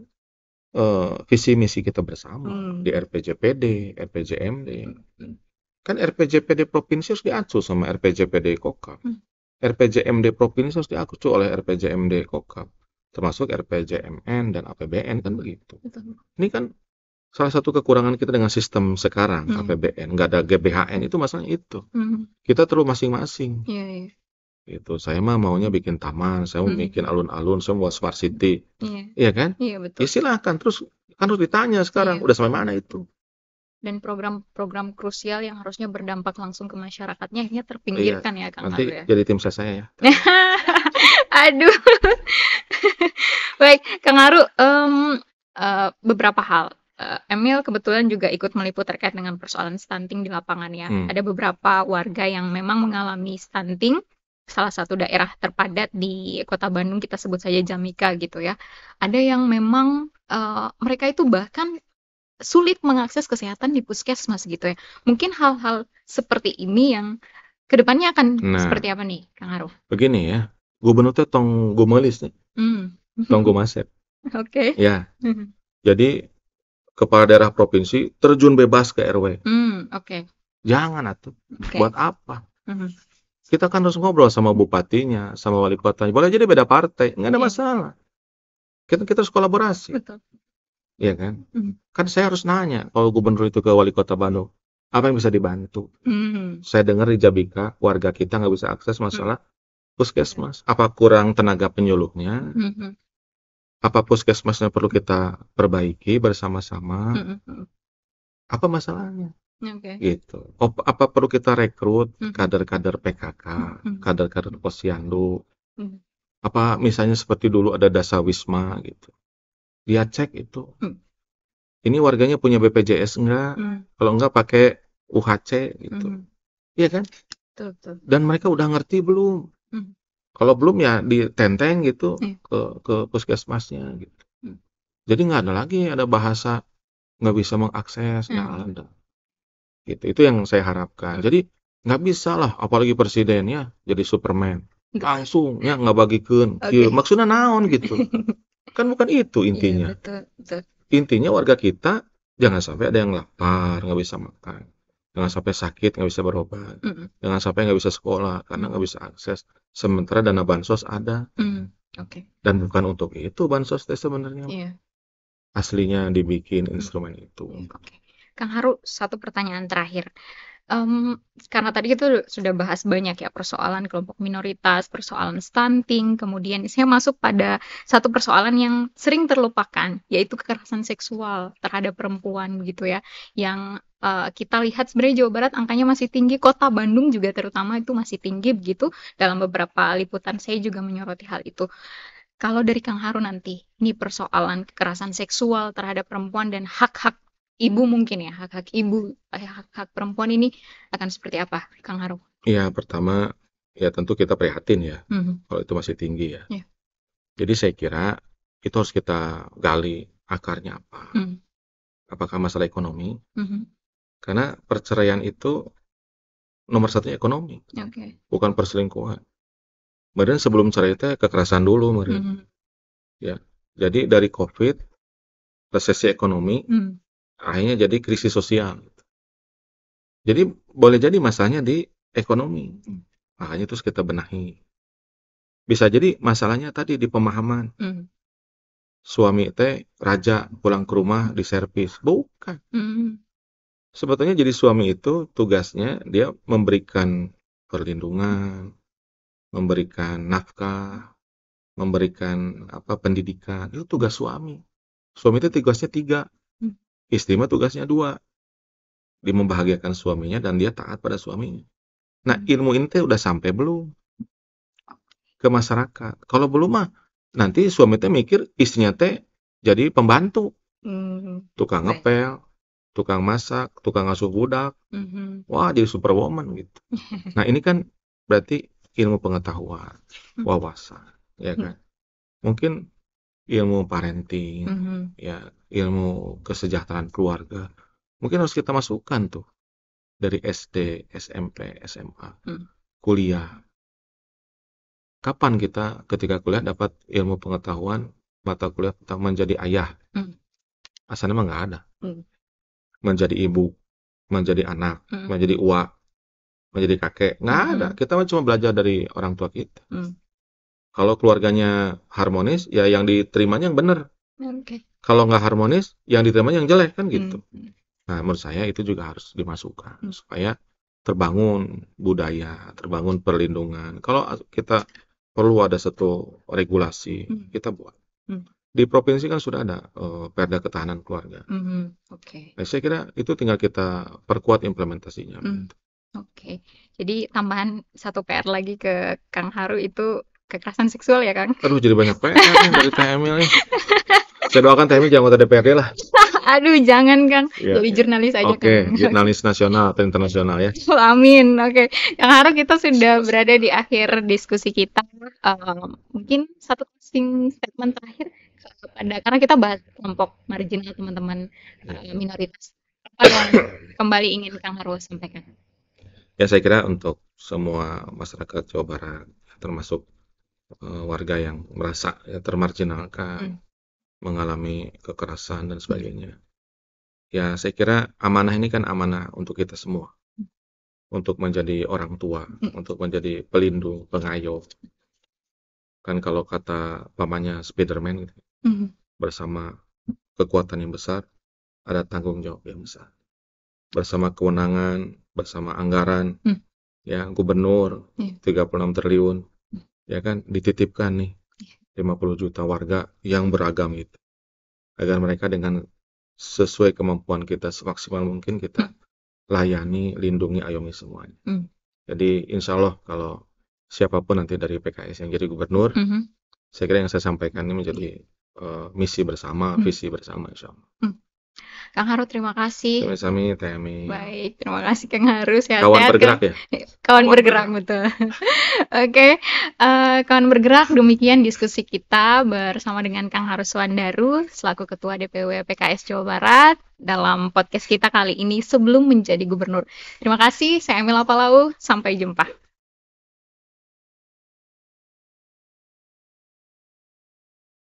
uh, visi misi kita bersama hmm. di RPJPD, RPJMD. Hmm. Kan RPJPD provinsi harus diacu sama RPJPD Kokap. Hmm. RPJMD provinsi harus diacu oleh RPJMD Kokap, termasuk RPJMN dan APBN kan begitu. Betul. Ini kan salah satu kekurangan kita dengan sistem sekarang hmm. APBN, nggak ada GBHN itu masalahnya itu. Hmm. Kita terlalu masing-masing. Yeah, yeah. Itu saya mah maunya bikin taman, saya mau hmm. bikin alun-alun, saya mau smart city. Iya, iya kan? Iya betul. Ya, silakan terus kan harus ditanya sekarang yeah. udah sampai mana itu. Dan program-program krusial yang harusnya berdampak langsung ke masyarakatnya ini terpinggirkan iya. ya Kang Nanti ya. jadi tim saya, ya. Aduh. Baik, Kang Aru, um, uh, beberapa hal eh, Emil kebetulan juga ikut meliput terkait dengan persoalan stunting di lapangan ya. Hmm. Ada beberapa warga yang memang mengalami stunting salah satu daerah terpadat di Kota Bandung kita sebut saja Jamika gitu ya. Ada yang memang uh, mereka itu bahkan sulit mengakses kesehatan di puskesmas gitu ya. Mungkin hal-hal seperti ini yang kedepannya akan nah, seperti apa nih, Kang Aruf? Begini ya, gubernur itu tong gomelis nih, mm. tong Oke. Okay. Ya, hmm. jadi kepala daerah provinsi terjun bebas ke RW. Mm, Oke. Okay. Jangan atuh, okay. buat apa? Mm kita kan harus ngobrol sama bupatinya, sama wali kota. Boleh jadi beda partai, nggak ada iya. masalah. Kita kita harus kolaborasi. Betul. Iya kan? Mm. Kan saya harus nanya kalau gubernur itu ke wali kota Bandung, apa yang bisa dibantu? Mm. Saya dengar di Jabika warga kita nggak bisa akses masalah mm. puskesmas. Apa kurang tenaga penyuluhnya? Mm. Apa puskesmasnya perlu kita perbaiki bersama-sama? Mm. Apa masalahnya? Oke. Gitu. Apa, apa perlu kita rekrut kader hmm. kader-kader PKK, kader hmm. kader-kader Posyandu? Mm-hmm. Apa misalnya seperti dulu ada Dasawisma gitu. Dia cek itu. Mm-hmm. Ini warganya punya BPJS enggak? Mm-hmm. Kalau enggak pakai UHC gitu. Mm-hmm. Iya kan? Betul betul. Dan mereka udah ngerti belum? Mm-hmm. Kalau belum ya ditenteng gitu mm-hmm. ke ke puskesmasnya gitu. Mm-hmm. Jadi nggak ada lagi ada bahasa nggak bisa mengakses, hmm. nggak ada. Gitu. Itu yang saya harapkan. Jadi nggak bisa lah, apalagi presiden ya, jadi Superman. Langsung ya nggak bagikan. Okay. Iya, maksudnya naon gitu. kan bukan itu iya, intinya. Ya, betul, betul. Intinya warga kita jangan sampai ada yang lapar, nggak bisa makan. Jangan sampai sakit, nggak bisa berobat. Mm. Jangan sampai nggak bisa sekolah karena nggak bisa akses. Sementara dana bansos ada. Mm. Okay. Dan bukan untuk itu bansos teh sebenarnya. Yeah. Aslinya dibikin instrumen itu. Iya, okay. Kang Haru, satu pertanyaan terakhir. Um, karena tadi kita sudah bahas banyak ya persoalan kelompok minoritas, persoalan stunting, kemudian saya masuk pada satu persoalan yang sering terlupakan, yaitu kekerasan seksual terhadap perempuan gitu ya, yang uh, kita lihat sebenarnya Jawa Barat angkanya masih tinggi, kota Bandung juga terutama itu masih tinggi begitu. Dalam beberapa liputan saya juga menyoroti hal itu. Kalau dari Kang Haru nanti, ini persoalan kekerasan seksual terhadap perempuan dan hak-hak ibu mungkin ya hak-hak ibu eh, hak-hak perempuan ini akan seperti apa Kang Haru? Iya pertama ya tentu kita prihatin ya mm-hmm. kalau itu masih tinggi ya. Yeah. Jadi saya kira itu harus kita gali akarnya apa. Mm. Apakah masalah ekonomi? Mm-hmm. Karena perceraian itu nomor satunya ekonomi, okay. bukan perselingkuhan. Kemudian sebelum cerai itu kekerasan dulu, mm-hmm. ya. Jadi dari COVID, resesi ekonomi, mm akhirnya jadi krisis sosial. Gitu. Jadi boleh jadi masalahnya di ekonomi. Hmm. Makanya terus kita benahi. Bisa jadi masalahnya tadi di pemahaman. Mm. Suami teh raja pulang ke rumah di servis. Bukan. Mm. Sebetulnya jadi suami itu tugasnya dia memberikan perlindungan, memberikan nafkah, memberikan apa pendidikan. Itu tugas suami. Suami itu tugasnya tiga. Istri mah tugasnya dua. Dia membahagiakan suaminya dan dia taat pada suaminya. Nah, hmm. ilmu ini teh udah sampai belum ke masyarakat. Kalau belum mah nanti suami teh mikir istrinya teh jadi pembantu. Hmm. Tukang ngepel, tukang masak, tukang asuh budak. Mm-hmm. Wah, jadi superwoman gitu. nah, ini kan berarti ilmu pengetahuan, hmm. wawasan, ya kan? Mungkin ilmu parenting, -hmm. ya ilmu kesejahteraan keluarga, mungkin harus kita masukkan tuh dari SD, SMP, SMA, mm. kuliah. Kapan kita ketika kuliah dapat ilmu pengetahuan mata kuliah tentang menjadi ayah? Mm. Asalnya emang nggak ada. Mm. Menjadi ibu, menjadi anak, mm. menjadi uak, menjadi kakek, nggak hmm. ada. Kita cuma belajar dari orang tua kita. Mm. Kalau keluarganya harmonis, ya yang diterimanya yang benar. Okay. Kalau nggak harmonis, yang diterima yang jelek kan gitu. Hmm, hmm. Nah, menurut saya itu juga harus dimasukkan hmm. supaya terbangun budaya, terbangun perlindungan. Kalau kita perlu ada satu regulasi, hmm. kita buat. Hmm. Di provinsi kan sudah ada uh, Perda Ketahanan Keluarga. Hmm. hmm. Oke. Okay. Nah, saya kira itu tinggal kita perkuat implementasinya. Hmm. Oke, jadi tambahan satu PR lagi ke Kang Haru itu kekerasan seksual ya Kang. Aduh jadi banyak PR dari Temil nih. Saya doakan Temil jangan anggota DPRD lah. Aduh jangan Kang, ya, jadi jurnalis aja Oke, kang. Oke, jurnalis nasional atau internasional ya. Oh, amin. Oke, okay. yang harap kita sudah berada di akhir diskusi kita. Um, mungkin satu closing statement terakhir kepada karena kita bahas kelompok marginal teman-teman ya. minoritas. Apa yang kembali ingin Kang Harwo sampaikan? Ya saya kira untuk semua masyarakat Jawa Barat termasuk uh, warga yang merasa, ya, termarginalkan, Mhm. mengalami kekerasan dan hmm. sebagainya. Ya saya kira amanah ini kan amanah untuk kita semua, hmm. untuk menjadi orang tua, hmm. untuk menjadi pelindung, pengayuh. Kan kalau kata pamannya Spiderman gitu, hmm. bersama kekuatan yang besar, ada tanggung jawab yang besar. Bersama kewenangan, bersama anggaran, ya gubernur iya. enam triliun ya kan dititipkan nih 50 iya. juta warga yang beragam itu agar mereka dengan sesuai kemampuan kita semaksimal mungkin kita hmm. layani lindungi ayomi semuanya mm. jadi insya Allah kalau siapapun nanti dari PKS yang jadi gubernur mm -hmm. saya kira yang saya sampaikan ini menjadi mm. uh, misi bersama mm. visi bersama insya Allah mm. Kang Haru terima kasih. Sami-sami Temi. Baik, terima kasih Kang Haru sehat Kawan sehat, bergerak kan? ya. Kawan, kawan bergerak, betul. Oke, okay. uh, eh, kawan bergerak demikian diskusi kita bersama dengan Kang Haru Suwandaru selaku Ketua DPW PKS Jawa Barat dalam podcast kita kali ini sebelum menjadi gubernur. Terima kasih, saya Emil Apalau, sampai jumpa.